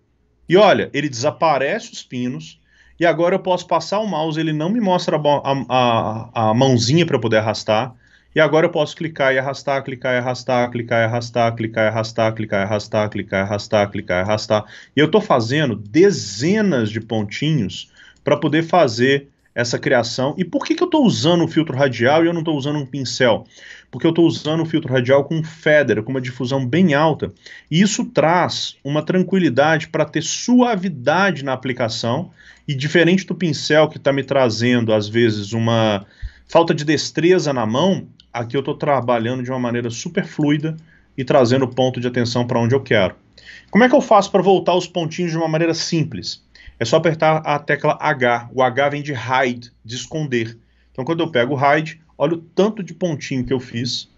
S2: E olha, ele desaparece os pinos, e agora eu posso passar o mouse, ele não me mostra a, a, a mãozinha para poder arrastar. E agora eu posso clicar e arrastar, clicar e arrastar, clicar e arrastar, clicar e arrastar, clicar e arrastar, clicar e arrastar, clicar e arrastar. E eu estou fazendo dezenas de pontinhos para poder fazer essa criação. E por que, que eu estou usando o filtro radial e eu não estou usando um pincel? Porque eu estou usando o filtro radial com feather, com uma difusão bem alta. E isso traz uma tranquilidade para ter suavidade na aplicação. E diferente do pincel que está me trazendo, às vezes, uma falta de destreza na mão, aqui eu estou trabalhando de uma maneira super fluida e trazendo o ponto de atenção para onde eu quero. Como é que eu faço para voltar os pontinhos de uma maneira simples? é só apertar a tecla H. O H vem de hide, de esconder. Então, quando eu pego o hide, olha o tanto de pontinho que eu fiz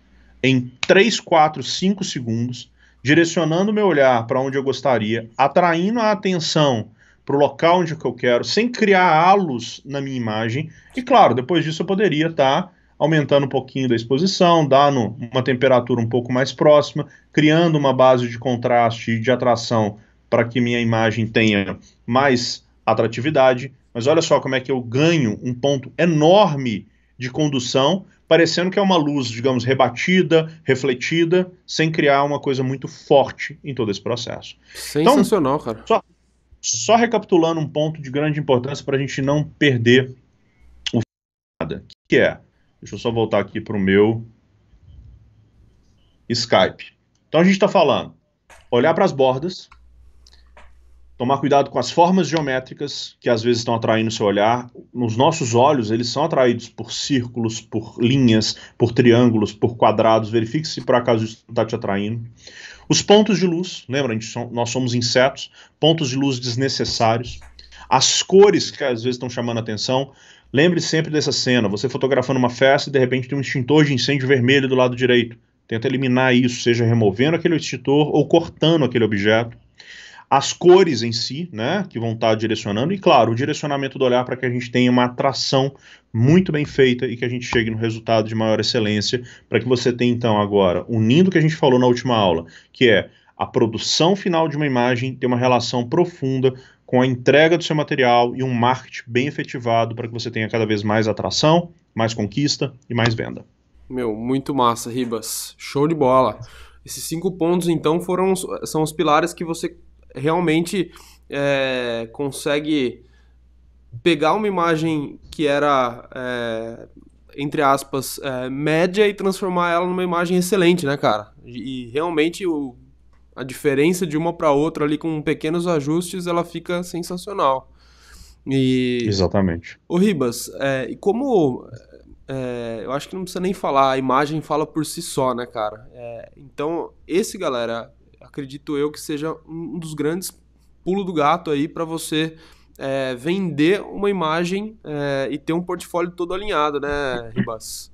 S2: em 3, 4, 5 segundos, direcionando meu olhar para onde eu gostaria, atraindo a atenção para o local onde eu quero, sem criar halos na minha imagem. E claro, depois disso eu poderia estar tá aumentando um pouquinho da exposição, dando uma temperatura um pouco mais próxima, criando uma base de contraste e de atração para que minha imagem tenha mais atratividade. Mas olha só como é que eu ganho um ponto enorme de condução, parecendo que é uma luz, digamos, rebatida, refletida, sem criar uma coisa muito forte em todo esse processo. Então, Sensacional, então, cara. Só, só recapitulando um ponto de grande importância para a gente não perder o nada, que é, deixa eu só voltar aqui para o meu Skype. Então a gente está falando, olhar para as bordas, tomar cuidado com as formas geométricas que às vezes estão atraindo o seu olhar. Nos nossos olhos, eles são atraídos por círculos, por linhas, por triângulos, por quadrados. Verifique se por acaso isso está te atraindo. Os pontos de luz, lembra, so, nós somos insetos, pontos de luz desnecessários. As cores que às vezes estão chamando a atenção. Lembre sempre dessa cena, você fotografando uma festa e de repente tem um extintor de incêndio vermelho do lado direito. Tenta eliminar isso, seja removendo aquele extintor ou cortando aquele objeto as cores em si, né, que vão estar tá direcionando, e claro, o direcionamento do olhar para que a gente tenha uma atração muito bem feita e que a gente chegue no resultado de maior excelência, para que você tenha então agora, unindo o que a gente falou na última aula, que é a produção final de uma imagem ter uma relação profunda com a entrega do seu material e um marketing bem efetivado para que você tenha cada vez mais atração, mais conquista e mais venda.
S1: Meu, muito massa, Ribas. Show de bola. Esses cinco pontos, então, foram são os pilares que você realmente é, consegue pegar uma imagem que era, é, entre aspas, é, média e transformar ela numa imagem excelente, né, cara? E, realmente o, a diferença de uma para outra ali com pequenos ajustes, ela fica sensacional. E, Exatamente. O Ribas, é, e como é, eu acho que não precisa nem falar, a imagem fala por si só, né, cara? É, então, esse, galera, acredito eu que seja um dos grandes pulo do gato aí para você é, vender uma imagem é, e ter um portfólio todo alinhado, né, Ribas?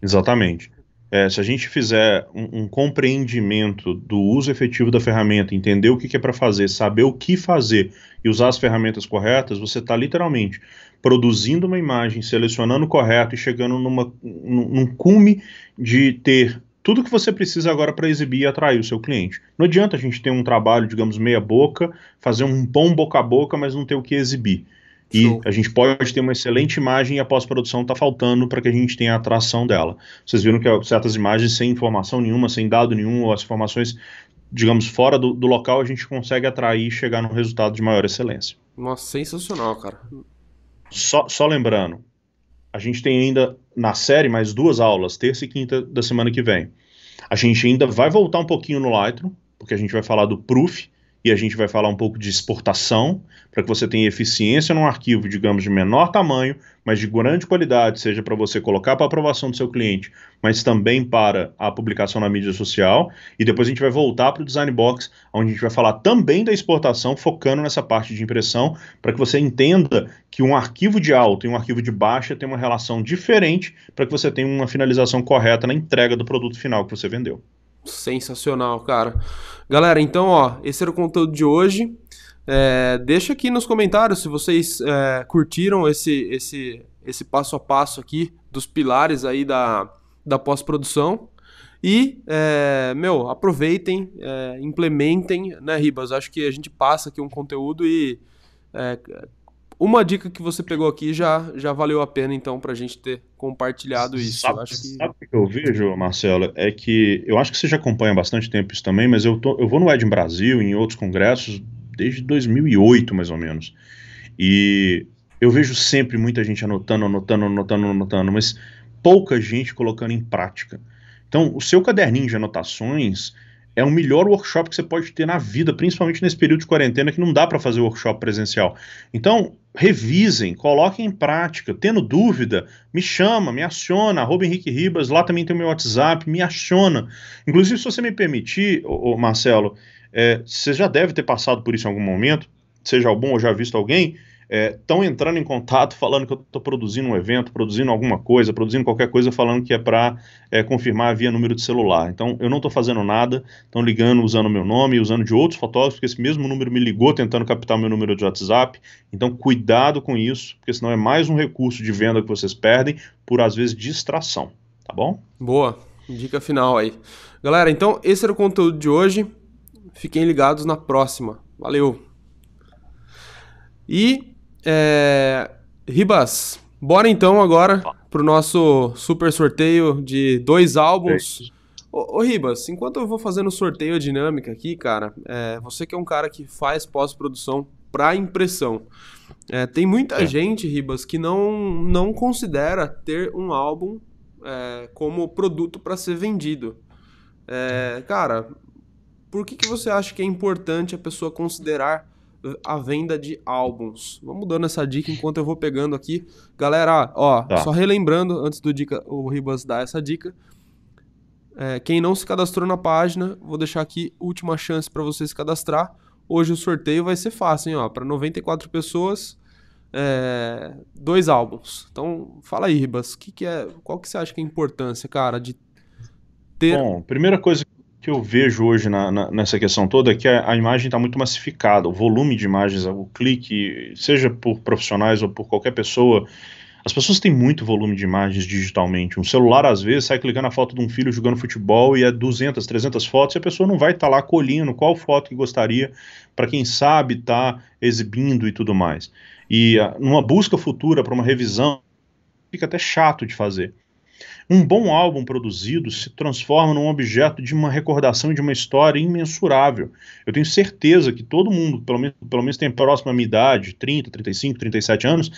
S2: Exatamente. É, se a gente fizer um, um, compreendimento do uso efetivo da ferramenta, entender o que, que é para fazer, saber o que fazer e usar as ferramentas corretas, você está literalmente produzindo uma imagem, selecionando o correto e chegando numa, num, num cume de ter tudo que você precisa agora para exibir e atrair o seu cliente. Não adianta a gente ter um trabalho, digamos, meia boca, fazer um bom boca a boca, mas não ter o que exibir. E Show. a gente pode ter uma excelente imagem e a pós-produção está faltando para que a gente tenha a atração dela. Vocês viram que certas imagens sem informação nenhuma, sem dado nenhum, ou as informações, digamos, fora do, do local, a gente consegue atrair e chegar num resultado de maior excelência.
S1: Nossa, sensacional, cara. Só, só
S2: lembrando, a gente tem ainda na série mais duas aulas, terça e quinta da semana que vem. A gente ainda vai voltar um pouquinho no Lightroom, porque a gente vai falar do Proof, e a gente vai falar um pouco de exportação, para que você tenha eficiência num arquivo, digamos, de menor tamanho, mas de grande qualidade, seja para você colocar para aprovação do seu cliente, mas também para a publicação na mídia social. E depois a gente vai voltar para o Design Box, onde a gente vai falar também da exportação, focando nessa parte de impressão, para que você entenda que um arquivo de alta e um arquivo de baixa tem uma relação diferente, para que você tenha uma finalização correta na entrega do produto final que você vendeu.
S1: Sensacional, cara. Galera, então, ó, esse era o conteúdo de hoje. É, deixa aqui nos comentários se vocês é, curtiram esse, esse, esse passo a passo aqui dos pilares aí da, da pós-produção. E, é, meu, aproveitem, é, implementem, né, Ribas? Acho que a gente passa aqui um conteúdo e é, uma dica que você pegou aqui já, já valeu a pena, então, para a gente ter compartilhado isso. Sabe, acho que... sabe,
S2: que eu vejo, Marcelo, é que eu acho que você já acompanha bastante tempo isso também, mas eu, tô, eu vou no Ed Brasil, em outros congressos, desde 2008, mais ou menos. E eu vejo sempre muita gente anotando, anotando, anotando, anotando, mas pouca gente colocando em prática. Então, o seu caderninho de anotações é o melhor workshop que você pode ter na vida, principalmente nesse período de quarentena que não dá para fazer workshop presencial. Então, revisem, coloquem em prática. Tendo dúvida, me chama, me aciona, arroba Henrique Ribas, lá também tem o meu WhatsApp, me aciona. Inclusive, se você me permitir, ô, ô Marcelo, é, você já deve ter passado por isso em algum momento, seja algum ou já visto alguém, estão é, entrando em contato falando que eu estou produzindo um evento, produzindo alguma coisa, produzindo qualquer coisa, falando que é para é, confirmar via número de celular. Então, eu não estou fazendo nada, estão ligando usando meu nome, usando de outros fotógrafos, porque esse mesmo número me ligou tentando captar meu número de WhatsApp. Então, cuidado com isso, porque senão é mais um recurso de venda que vocês perdem por, às vezes, distração. Tá bom?
S1: Boa, dica final aí. Galera, então esse era o conteúdo de hoje. Fiquem ligados na próxima. Valeu! E é... Ribas, bora então agora pro nosso super sorteio de dois álbuns. Ô, ô, Ribas, enquanto eu vou fazendo o sorteio dinâmica aqui, cara, é, você que é um cara que faz pós-produção para impressão. É, tem muita é. gente, Ribas, que não, não considera ter um álbum é, como produto para ser vendido. É, cara, por que, que você acha que é importante a pessoa considerar a venda de álbuns. Vamos dando essa dica enquanto eu vou pegando aqui. Galera, ó, tá. só relembrando, antes do dica, o Ribas dar essa dica. É, quem não se cadastrou na página, vou deixar aqui última chance para você se cadastrar. Hoje o sorteio vai ser fácil, hein? Ó, para 94 pessoas, é, dois álbuns. Então, fala aí, Ribas, que que é, qual que você acha que é a importância, cara, de
S2: ter... Bom, primeira
S1: coisa que que eu
S2: vejo hoje na, na, nessa questão toda é que a, a imagem está muito massificada, o volume de imagens, o clique, seja por profissionais ou por qualquer pessoa, as pessoas têm muito volume de imagens digitalmente. Um celular, às vezes, sai clicando na foto de um filho jogando futebol e é 200, 300 fotos e a pessoa não vai estar tá lá colhendo qual foto que gostaria para quem sabe estar tá exibindo e tudo mais. E a, ah, numa busca futura para uma revisão, fica até chato de fazer. Um bom álbum produzido se transforma num objeto de uma recordação de uma história imensurável. Eu tenho certeza que todo mundo, pelo menos, pelo menos tem próxima minha idade, 30, 35, 37 anos,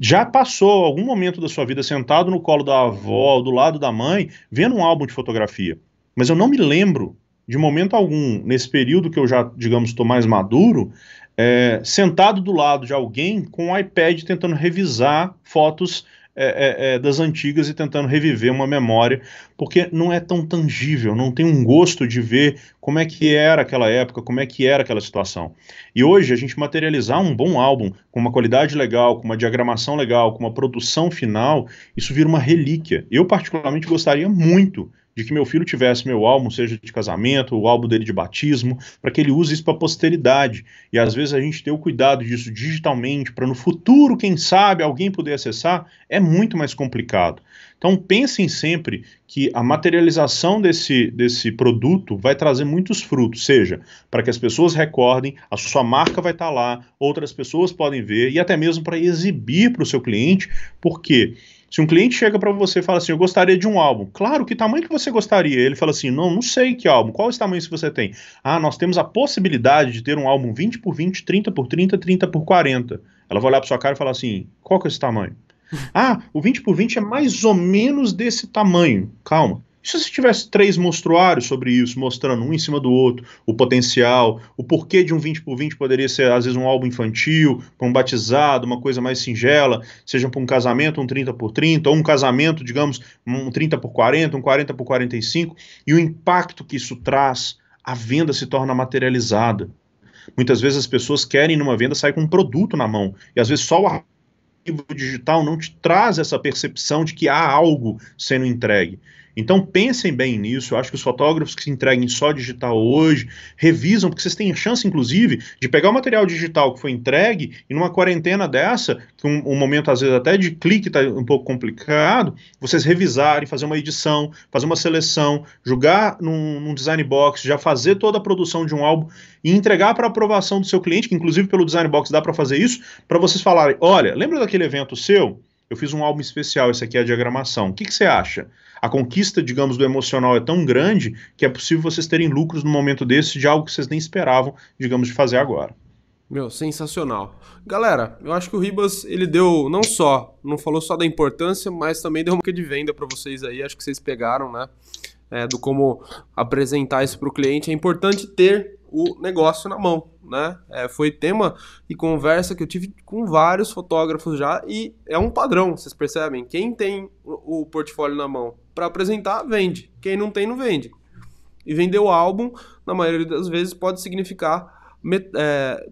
S2: já passou algum momento da sua vida sentado no colo da avó, do lado da mãe, vendo um álbum de fotografia. Mas eu não me lembro, de momento algum, nesse período que eu já, digamos, estou mais maduro, é, sentado do lado de alguém com o um iPad tentando revisar fotos é, é, é, das antigas e tentando reviver uma memória, porque não é tão tangível, não tem um gosto de ver como é que era aquela época, como é que era aquela situação. E hoje a gente materializar um bom álbum com uma qualidade legal, com uma diagramação legal, com uma produção final, isso vira uma relíquia. Eu particularmente gostaria muito de que meu filho tivesse meu álbum, seja de casamento, o álbum dele de batismo, para que ele use isso para a posteridade. E às vezes a gente ter o cuidado disso digitalmente, para no futuro, quem sabe, alguém poder acessar, é muito mais complicado. Então pensem sempre que a materialização desse, desse produto vai trazer muitos frutos, seja para que as pessoas recordem, a sua marca vai estar tá lá, outras pessoas podem ver e até mesmo para exibir para o seu cliente, porque quê? Se um cliente chega para você e fala assim, eu gostaria de um álbum. Claro, que tamanho que você gostaria? Ele fala assim, não, não sei que álbum. Qual os tamanhos que você tem? Ah, nós temos a possibilidade de ter um álbum 20 por 20, 30 por 30, 30 por 40. Ela vai olhar para sua cara e falar assim, qual que é esse tamanho? ah, o 20 por 20 é mais ou menos desse tamanho. Calma. E se você tivesse três monstruários sobre isso, mostrando um em cima do outro, o potencial, o porquê de um 20 por 20 poderia ser, às vezes, um álbum infantil, para um batizado, uma coisa mais singela, seja para um casamento, um 30 por 30, ou um casamento, digamos, um 30 por 40, um 40 por 45, e o impacto que isso traz, a venda se torna materializada. Muitas vezes as pessoas querem, numa venda, sair com um produto na mão, e às vezes só o arquivo digital não te traz essa percepção de que há algo sendo entregue. Então pensem bem nisso. Eu acho que os fotógrafos que se entreguem só digital hoje, revisam, porque vocês têm a chance, inclusive, de pegar o material digital que foi entregue e numa quarentena dessa, que um, um momento às vezes até de clique está um pouco complicado, vocês revisarem, fazer uma edição, fazer uma seleção, julgar num, num design box, já fazer toda a produção de um álbum e entregar para aprovação do seu cliente, que inclusive pelo design box dá para fazer isso, para vocês falarem: olha, lembra daquele evento seu? Eu fiz um álbum especial, esse aqui é a diagramação. O que, que você acha? A conquista, digamos, do emocional é tão grande que é possível vocês terem lucros no momento desse de algo que vocês nem esperavam, digamos, de fazer agora.
S1: Meu, sensacional. Galera, eu acho que o Ribas, ele deu não só, não falou só da importância, mas também deu uma de venda para vocês aí, acho que vocês pegaram, né? É, do como apresentar isso para o cliente. É importante ter o negócio na mão, né? É, foi tema e conversa que eu tive com vários fotógrafos já e é um padrão, vocês percebem? Quem tem o portfólio na mão para apresentar, vende. Quem não tem, não vende. E vender o álbum, na maioria das vezes, pode significar é,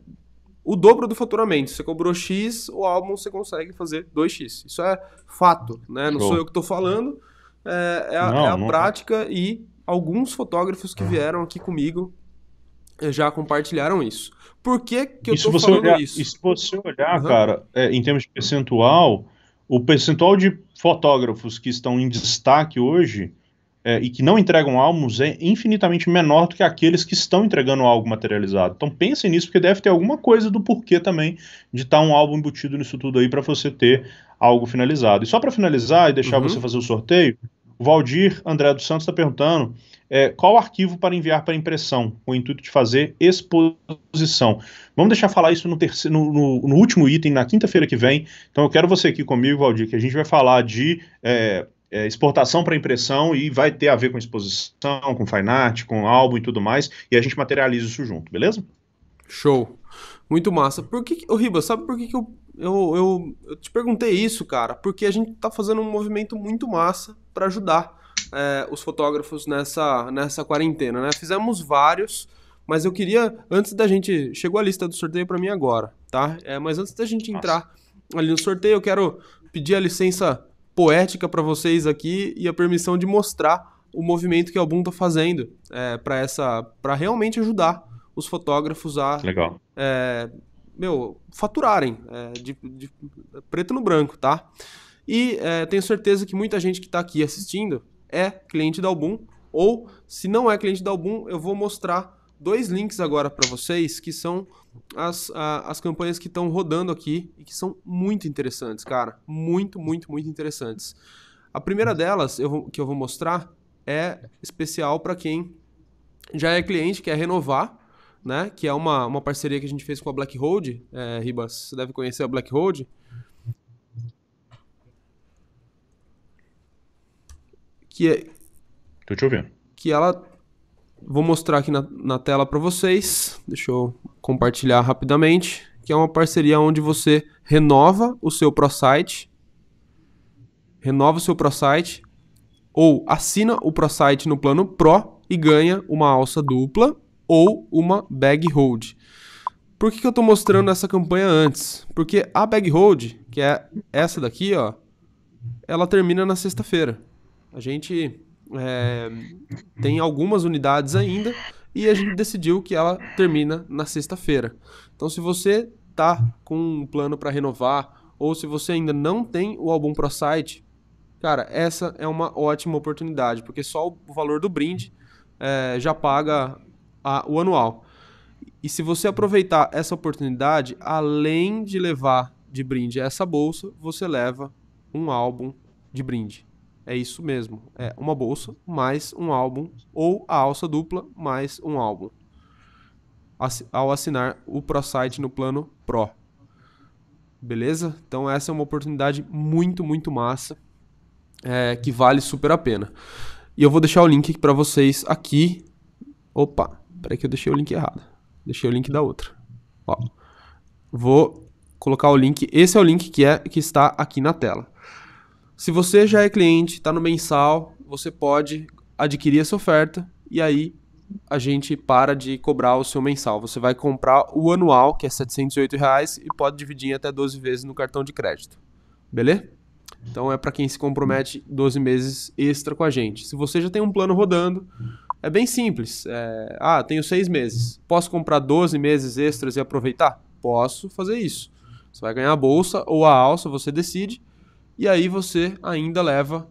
S1: o dobro do faturamento. Você cobrou X, o álbum você consegue fazer 2X. Isso é fato, né? Não Show. sou eu que estou falando. É, é a, não, é a prática e alguns fotógrafos que ah. vieram aqui comigo eh, já compartilharam isso. Por que, que eu estou falando olhar, isso? E se você olhar, uhum. cara,
S2: é, em termos de percentual, o percentual de fotógrafos que estão em destaque hoje é, e que não entregam álbuns é infinitamente menor do que aqueles que estão entregando algo materializado. Então pense nisso, porque deve ter alguma coisa do porquê também de estar tá um álbum embutido nisso tudo aí para você ter algo finalizado. E só para finalizar e deixar uhum. você fazer o sorteio, o Valdir André dos Santos está perguntando é, qual arquivo para enviar para impressão, com o intuito de fazer exposição. Vamos deixar falar isso no, terceiro, no, no, no último item, na quinta-feira que vem. Então eu quero você aqui comigo, Valdir, que a gente vai falar de é, é, exportação para impressão e vai ter a ver com exposição, com fine art, com álbum e
S1: tudo mais, e a gente materializa isso junto, beleza? Show. Muito massa. Por que, que... Ô, Riba, sabe por que, que eu, eu, eu, eu te perguntei isso, cara? Porque a gente tá fazendo um movimento muito massa para ajudar é, os fotógrafos nessa, nessa quarentena, né? Fizemos vários, mas eu queria, antes da gente. Chegou a lista do sorteio para mim agora, tá? É, mas antes da gente entrar ali no sorteio, eu quero pedir a licença poética para vocês aqui e a permissão de mostrar o movimento que a Album está fazendo é, para essa para realmente ajudar os fotógrafos a Legal. É, meu faturarem é, de, de, preto no branco tá e é, tenho certeza que muita gente que está aqui assistindo é cliente da Album, ou se não é cliente da Album, eu vou mostrar dois links agora para vocês que são as, a, as campanhas que estão rodando aqui e que são muito interessantes, cara. Muito, muito, muito interessantes. A primeira delas eu que eu vou mostrar é especial para quem já é cliente, quer renovar, né? Que é uma, uma parceria que a gente fez com a Black Road. É, Ribas, você deve conhecer a Black Road. Que é. Tô te ouvindo. Que ela. Vou mostrar aqui na, na tela para vocês. Deixa eu compartilhar rapidamente. Que é uma parceria onde você renova o seu ProSite. Renova o seu ProSite. Ou assina o ProSite no plano Pro e ganha uma alça dupla ou uma bag hold. Por que, que eu estou mostrando essa campanha antes? Porque a bag hold, que é essa daqui, ó, ela termina na sexta-feira. A gente é, tem algumas unidades ainda e a gente decidiu que ela termina na sexta-feira. Então, se você tá com um plano para renovar ou se você ainda não tem o álbum Pro Site, cara, essa é uma ótima oportunidade, porque só o valor do brinde é, já paga a, o anual. E se você aproveitar essa oportunidade, além de levar de brinde essa bolsa, você leva um álbum de brinde. É isso mesmo. É uma bolsa mais um álbum ou a alça dupla mais um álbum. Ao assinar o ProSite no plano Pro. Beleza? Então essa é uma oportunidade muito, muito massa. É, que vale super a pena. E eu vou deixar o link para vocês aqui. Opa, peraí que eu deixei o link errado. Deixei o link da outra. Ó. Vou colocar o link. Esse é o link que, é, que está aqui na tela. Se você já é cliente, está no mensal, você pode adquirir essa oferta e aí a gente para de cobrar o seu mensal. Você vai comprar o anual, que é R$ 708, reais, e pode dividir em até 12 vezes no cartão de crédito. Beleza? Então é para quem se compromete 12 meses extra com a gente. Se você já tem um plano rodando, é bem simples. É, ah, tenho seis meses. Posso comprar 12 meses extras e aproveitar? Posso fazer isso. Você vai ganhar a bolsa ou a alça, você decide. E aí você ainda leva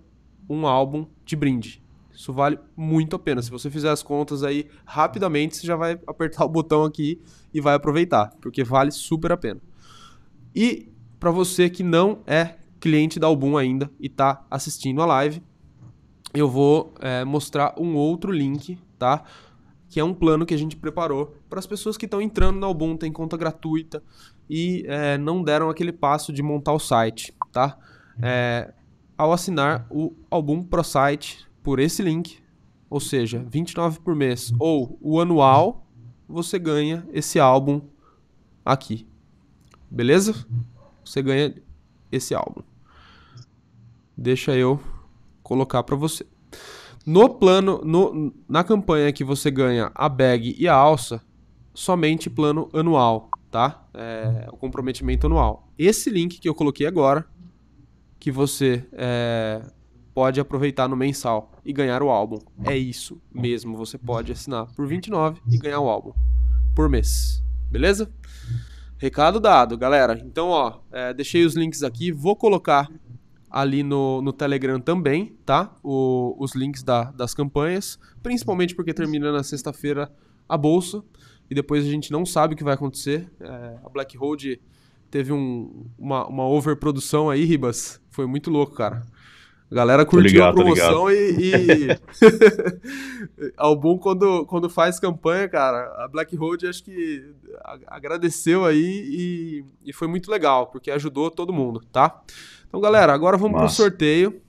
S1: um álbum de brinde. Isso vale muito a pena. Se você fizer as contas aí rapidamente, você já vai apertar o botão aqui e vai aproveitar, porque vale super a pena. E para você que não é cliente da Album ainda e está assistindo a live, eu vou é, mostrar um outro link, tá? Que é um plano que a gente preparou para as pessoas que estão entrando na Album, tem conta gratuita e é, não deram aquele passo de montar o site, tá? é, ao assinar o álbum ProSite por esse link, ou seja, 29 por mês ou o anual, você ganha esse álbum aqui. Beleza? Você ganha esse álbum. Deixa eu colocar para você. No plano, no, na campanha que você ganha a bag e a alça, somente plano anual, tá? É, o comprometimento anual. Esse link que eu coloquei agora que você é, pode aproveitar no mensal e ganhar o álbum. É isso mesmo, você pode assinar por 29 e ganhar o álbum por mês. Beleza? Recado dado, galera. Então, ó, é, deixei os links aqui, vou colocar ali no, no Telegram também, tá? O, os links da, das campanhas, principalmente porque termina na sexta-feira a bolsa e depois a gente não sabe o que vai acontecer. É, a Black de teve um, uma, uma overprodução aí, Ribas. Foi muito louco, cara. A galera curtiu ligado, tá a promoção e. e... Album, quando, quando faz campanha, cara, a Black Road acho que agradeceu aí e, e foi muito legal, porque ajudou todo mundo, tá? Então, galera, agora vamos para o sorteio.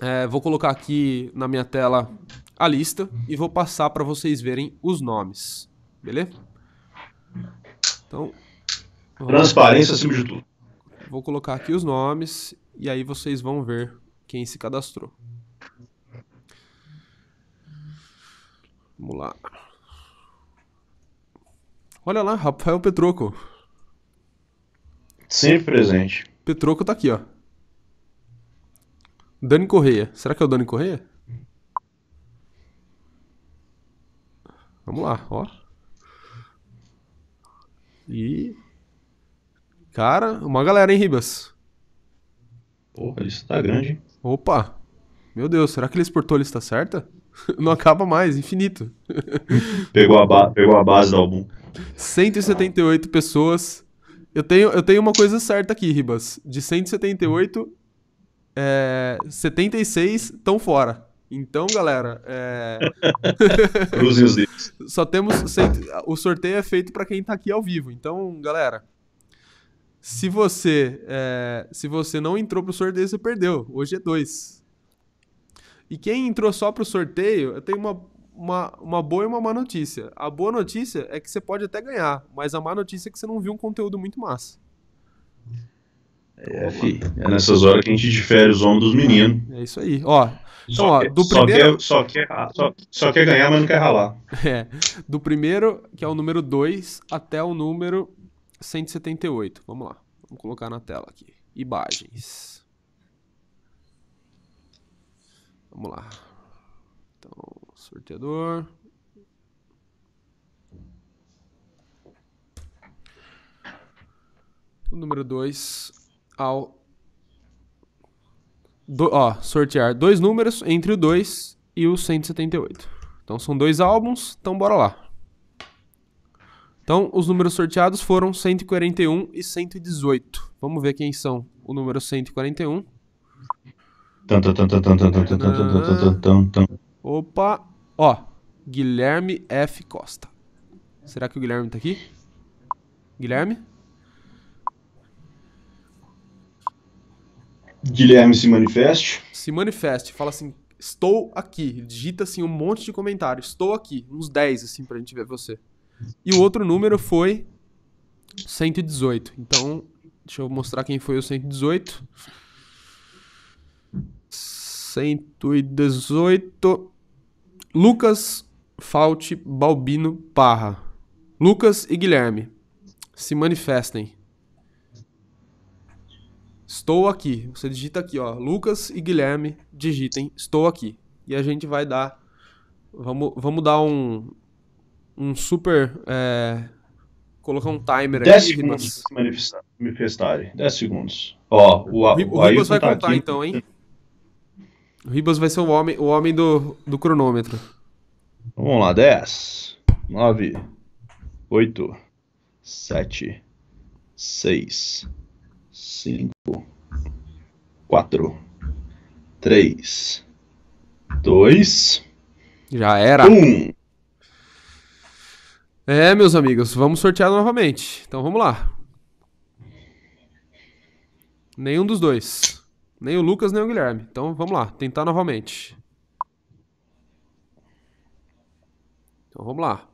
S1: É, vou colocar aqui na minha tela a lista e vou passar para vocês verem os nomes, beleza? Então, Transparência acima de tudo. Vou colocar aqui os nomes e aí vocês vão ver quem se cadastrou. Vamos lá. Olha lá, Rafael Petroco. Sempre presente. Petroco tá aqui, ó. Dani Correia. Será que é o Dani Correia? Vamos lá, ó. E Cara, uma galera, hein, Ribas? Porra, isso tá grande. Opa! Meu Deus, será que ele exportou a lista certa? Não acaba mais, infinito. Pegou a, pegou a base do álbum. 178 pessoas. Eu tenho, eu tenho uma coisa certa aqui, Ribas. De 178, é, 76 estão fora. Então, galera, é... Cruzem os dedos. Só temos. O sorteio é feito para quem tá aqui ao vivo. Então, galera, se você, é, se você não entrou pro sorteio, você perdeu. Hoje é dois. E quem entrou só pro sorteio, eu tenho uma, uma, uma boa e uma má notícia. A boa notícia é que você pode até ganhar, mas a má notícia é que você não viu um conteúdo muito massa.
S2: É, fi, é nessas horas que a gente difere os homens dos meninos. É isso
S1: aí. Ó, então, ó, do só primeiro. Quer, só, quer, só, só, quer ganhar, mas não quer ralar. É. Do primeiro, que é o número 2, até o número 178, vamos lá. Vamos colocar na tela aqui. Imagens. Vamos lá. Então, sorteador. O número 2 ao. Do, ó, sortear dois números entre o 2 e o 178. Então são dois álbuns, então bora lá. Então, os números sorteados foram 141 e 118. Vamos ver quem são o número 141. Opa! Ó, Guilherme F. Costa. Será que o Guilherme tá aqui? Guilherme?
S2: Guilherme se manifeste.
S1: Se manifeste, fala assim, estou aqui. Digita assim um monte de comentários. estou aqui, uns 10 assim pra gente ver você. E o outro número foi 118. Então, deixa eu mostrar quem foi o 118. 118. Lucas Falte Balbino Parra. Lucas e Guilherme, se manifestem. Estou aqui. Você digita aqui, ó. Lucas e Guilherme digitem estou aqui. E a gente vai dar. Vamos, vamos dar um, um super. É, colocar um timer 10 aí. segundos
S2: para manifestar, manifestarem. 10 segundos. Ó, o, o, o, o Ribas vai tá contar aqui. então, hein?
S1: O Ribas vai ser o homem, o homem do, do cronômetro.
S2: Vamos lá, 10, 9, 8, 7, 6, 5, 4,
S1: 3, 2. Já era. 1. É, meus amigos, vamos sortear novamente. Então vamos lá. Nenhum dos dois. Nem o Lucas, nem o Guilherme. Então vamos lá, tentar novamente. Então vamos lá.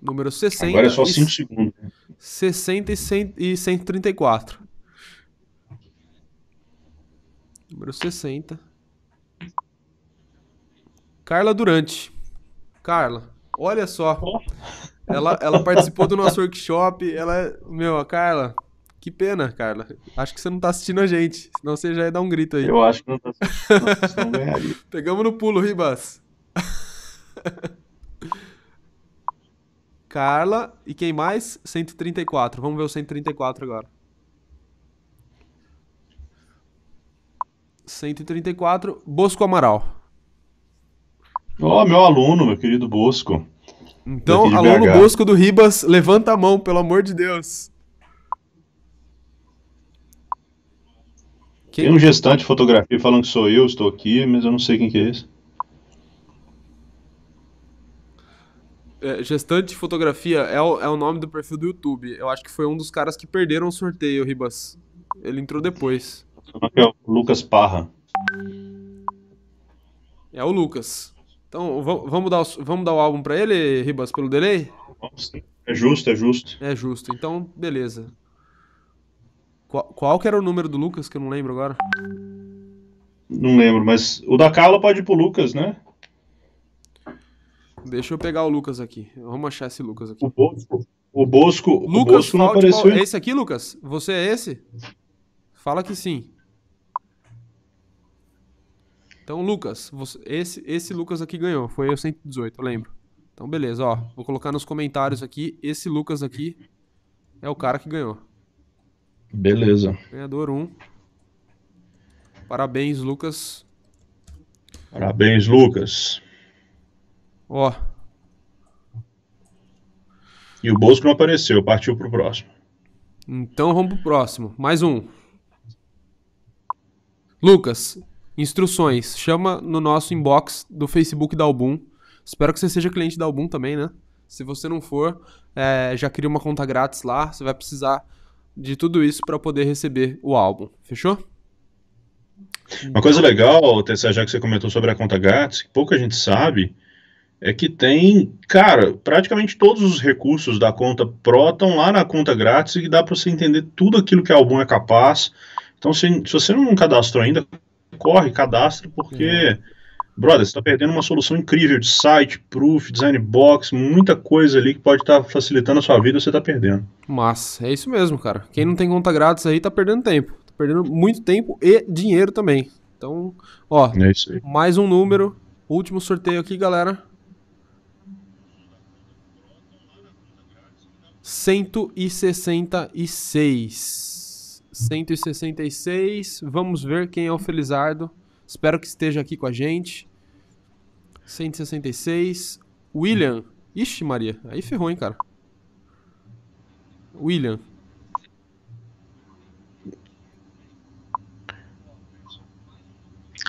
S1: Número 60. Agora é só 5 segundos. 60 né? e, 100, e 134. Número 60. Carla Durante. Carla, olha só. Ela, ela participou do nosso workshop. Ela, é, meu, a Carla, que pena, Carla. Acho que você não tá assistindo a gente. Senão você já ia dar um grito aí. Eu acho que não tá assistindo. Pegamos no pulo, Ribas. Carla. E quem mais? 134. Vamos ver o 134 agora. 134. Bosco Amaral.
S2: Ó, oh, meu aluno, meu querido Bosco.
S1: Então, aluno BH. Bosco do Ribas, levanta a mão, pelo amor de Deus.
S2: Quem? Tem um gestante de fotografia falando que sou eu, estou aqui, mas eu não sei quem que é esse.
S1: É, gestante de fotografia é o, é o nome do perfil do YouTube. Eu acho que foi um dos caras que perderam o sorteio, Ribas. Ele entrou depois.
S2: É o Lucas Parra.
S1: É o Lucas. Então, vamos dar, vamos dar o álbum para ele, Ribas, pelo delay? É justo, é justo. É justo. Então, beleza. Qual, qual que era o número do Lucas, que eu não lembro agora?
S2: Não lembro, mas o da Carla pode ir pro Lucas, né?
S1: Deixa eu pegar o Lucas aqui. Vamos achar esse Lucas aqui. O Bosco. O Bosco, Lucas o Bosco não apareceu. É esse aqui, Lucas? Você é esse? Fala que sim. Então, Lucas, você, esse, esse Lucas aqui ganhou, foi o 118, eu lembro. Então, beleza, ó, vou colocar nos comentários aqui, esse Lucas aqui é o cara que ganhou. Beleza. Ganhador 1. Um. Parabéns, Lucas.
S2: Parabéns, Lucas. Ó. E o Bosco não apareceu, partiu pro próximo.
S1: Então vamos pro próximo. Mais um. Lucas, Instruções. Chama no nosso inbox do Facebook da Album. Espero que você seja cliente da Album também, né? Se você não for, é, já cria uma conta grátis lá. Você vai precisar de tudo isso para poder receber o álbum. Fechou? Uma coisa legal,
S2: Tessa, já que você comentou sobre a conta grátis, que pouca gente sabe, é que tem, cara, praticamente todos os recursos da conta Pro estão lá na conta grátis e dá para você entender tudo aquilo que a Album é capaz. Então, se, se você não cadastrou ainda, corre, cadastre, porque, é. brother, você está perdendo uma solução incrível de site, proof, design box, muita coisa ali que pode estar tá facilitando a sua vida, você está perdendo.
S1: Mas, é isso mesmo, cara. Quem não tem conta grátis aí está perdendo tempo. Tá perdendo muito tempo e dinheiro também. Então, ó, é mais um número, último sorteio aqui, galera. 166. 166. Vamos ver quem é o Felizardo. Espero que esteja aqui com a gente. 166. William. Ixi, Maria. Aí ferrou, hein, cara. William.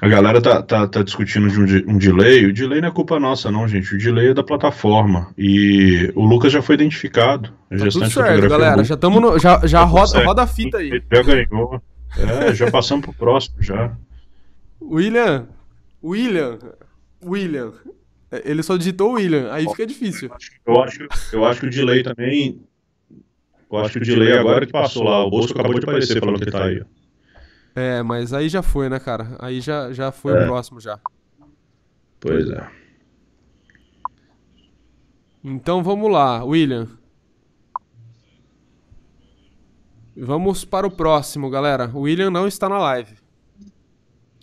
S2: a galera tá, tá, tá discutindo de um, um, delay. O delay não é culpa nossa, não, gente. O delay é da plataforma. E o Lucas já foi identificado. É tá tudo certo, galera. Já, estamos no, já, já tá roda, roda a fita aí. Já ganhou. É, já passamos pro próximo, já.
S1: William, William, William. É, ele só digitou William, aí fica difícil. Eu acho, eu acho que o delay também.
S2: Eu acho que o delay agora que passou lá. O bolso acabou de aparecer falando que tá aí.
S1: É, mas aí já foi, né, cara? Aí já, já foi é. o próximo já. Pois é. Então vamos lá, William. Vamos para o próximo, galera. O William não está na live.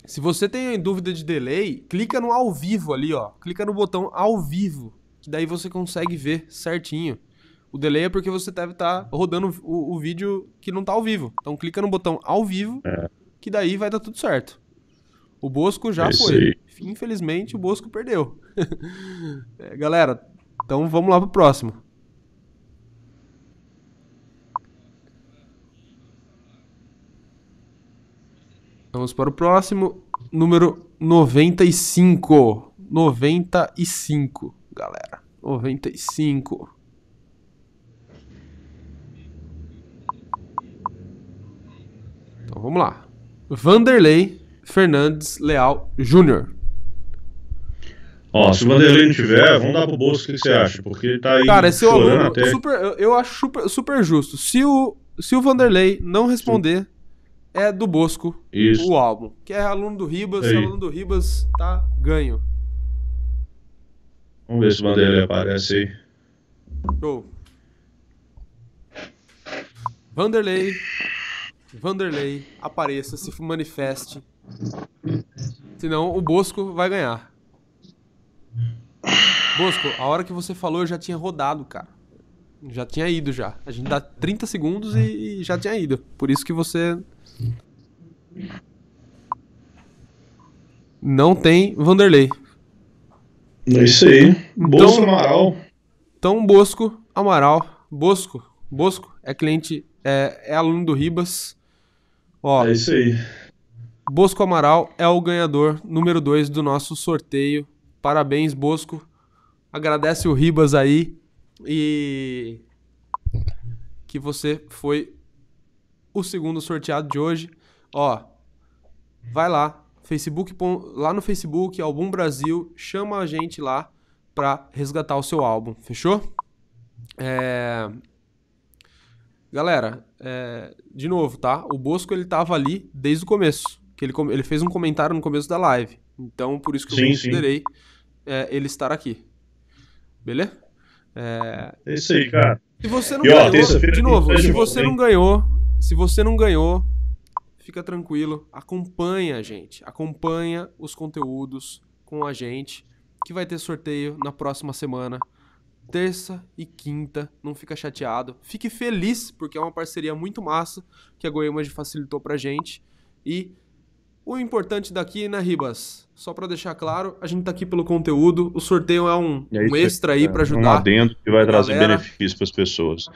S1: Se você tem dúvida de delay, clica no ao vivo ali, ó. Clica no botão ao vivo, que daí você consegue ver certinho. O delay é porque você deve estar tá rodando o, o, vídeo que não está ao vivo. Então clica no botão ao vivo. É que daí vai dar tudo certo. O Bosco já foi. Infelizmente, o Bosco perdeu. é, galera, então vamos lá pro próximo. Vamos para o próximo, número 95. 95, galera. 95. Então vamos lá. Vanderlei Fernandes Leal Júnior.
S2: Ó, se o Vanderlei não tiver, vamos dar pro bolso o que, você acha, porque ele tá aí Cara, esse é chorando aluno, até... super,
S1: eu, eu acho super, super, justo. Se o, se o Vanderlei não responder, Sim. é do Bosco Isso. o álbum. Que é aluno do Ribas, se aluno do Ribas, tá ganho. Vamos ver se o Vanderlei aparece aí. Show. Vanderlei Vanderlei apareça, se manifeste. Senão o Bosco vai ganhar. Bosco, a hora que você falou eu já tinha rodado, cara. Já tinha ido já. A gente dá 30 segundos e, já tinha ido. Por isso que você. Não tem Vanderlei. É isso aí. Então, Bosco Amaral. Então, Bosco Amaral. Bosco. Bosco é cliente, é, é aluno do Ribas. Ó, é isso aí. Bosco Amaral é o ganhador número 2 do nosso sorteio. Parabéns, Bosco. Agradece o Ribas aí e que você foi o segundo sorteado de hoje. Ó, vai lá, Facebook, lá no Facebook, Album Brasil, chama a gente lá para resgatar o seu álbum, fechou? É... Galera, é, de novo, tá? O Bosco ele tava ali desde o começo. Que ele, ele fez um comentário no começo da live. Então, por isso que sim, eu considerei é, ele estar aqui. Beleza? É, é isso aí, cara. Se você não e, ó, ganhou, de novo, se você não hein? ganhou, se você não ganhou, fica tranquilo, acompanha a gente, acompanha os conteúdos com a gente, que vai ter sorteio na próxima semana terça e quinta. Não fica chateado. Fique feliz, porque é uma parceria muito massa que a Goiânia facilitou pra gente. E o importante daqui, né, Ribas? Só para deixar claro, a gente tá aqui pelo conteúdo. O sorteio é um, é um extra aí, aí é para ajudar. Um dentro que vai trazer galera.
S2: benefício para as pessoas.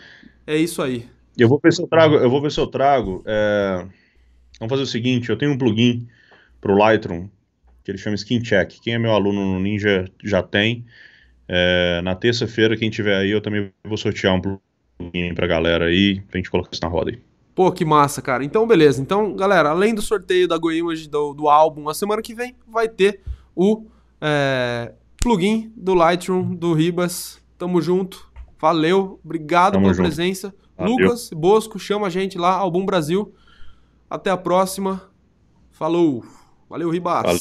S1: É isso aí.
S2: Eu vou ver se eu trago. Eu
S1: vou ver se eu trago.
S2: É... Vamos fazer o seguinte: eu tenho um plugin pro Lightroom que ele chama Skin Check. Quem é meu aluno no Ninja já tem. É, na terça-feira, quem tiver aí, eu também vou sortear um plugin pra galera aí, pra gente colocar isso na roda aí.
S1: Pô, que massa, cara. Então, beleza. Então, galera, além do sorteio da GoImage, do, do álbum, a semana que vem vai ter o é, plugin do Lightroom, do Ribas. Tamo junto. Valeu. Obrigado Tamo pela junto. presença. Valeu. Lucas Bosco, chama a gente lá, Album Brasil. Até a próxima. Falou. Valeu, Ribas. Valeu.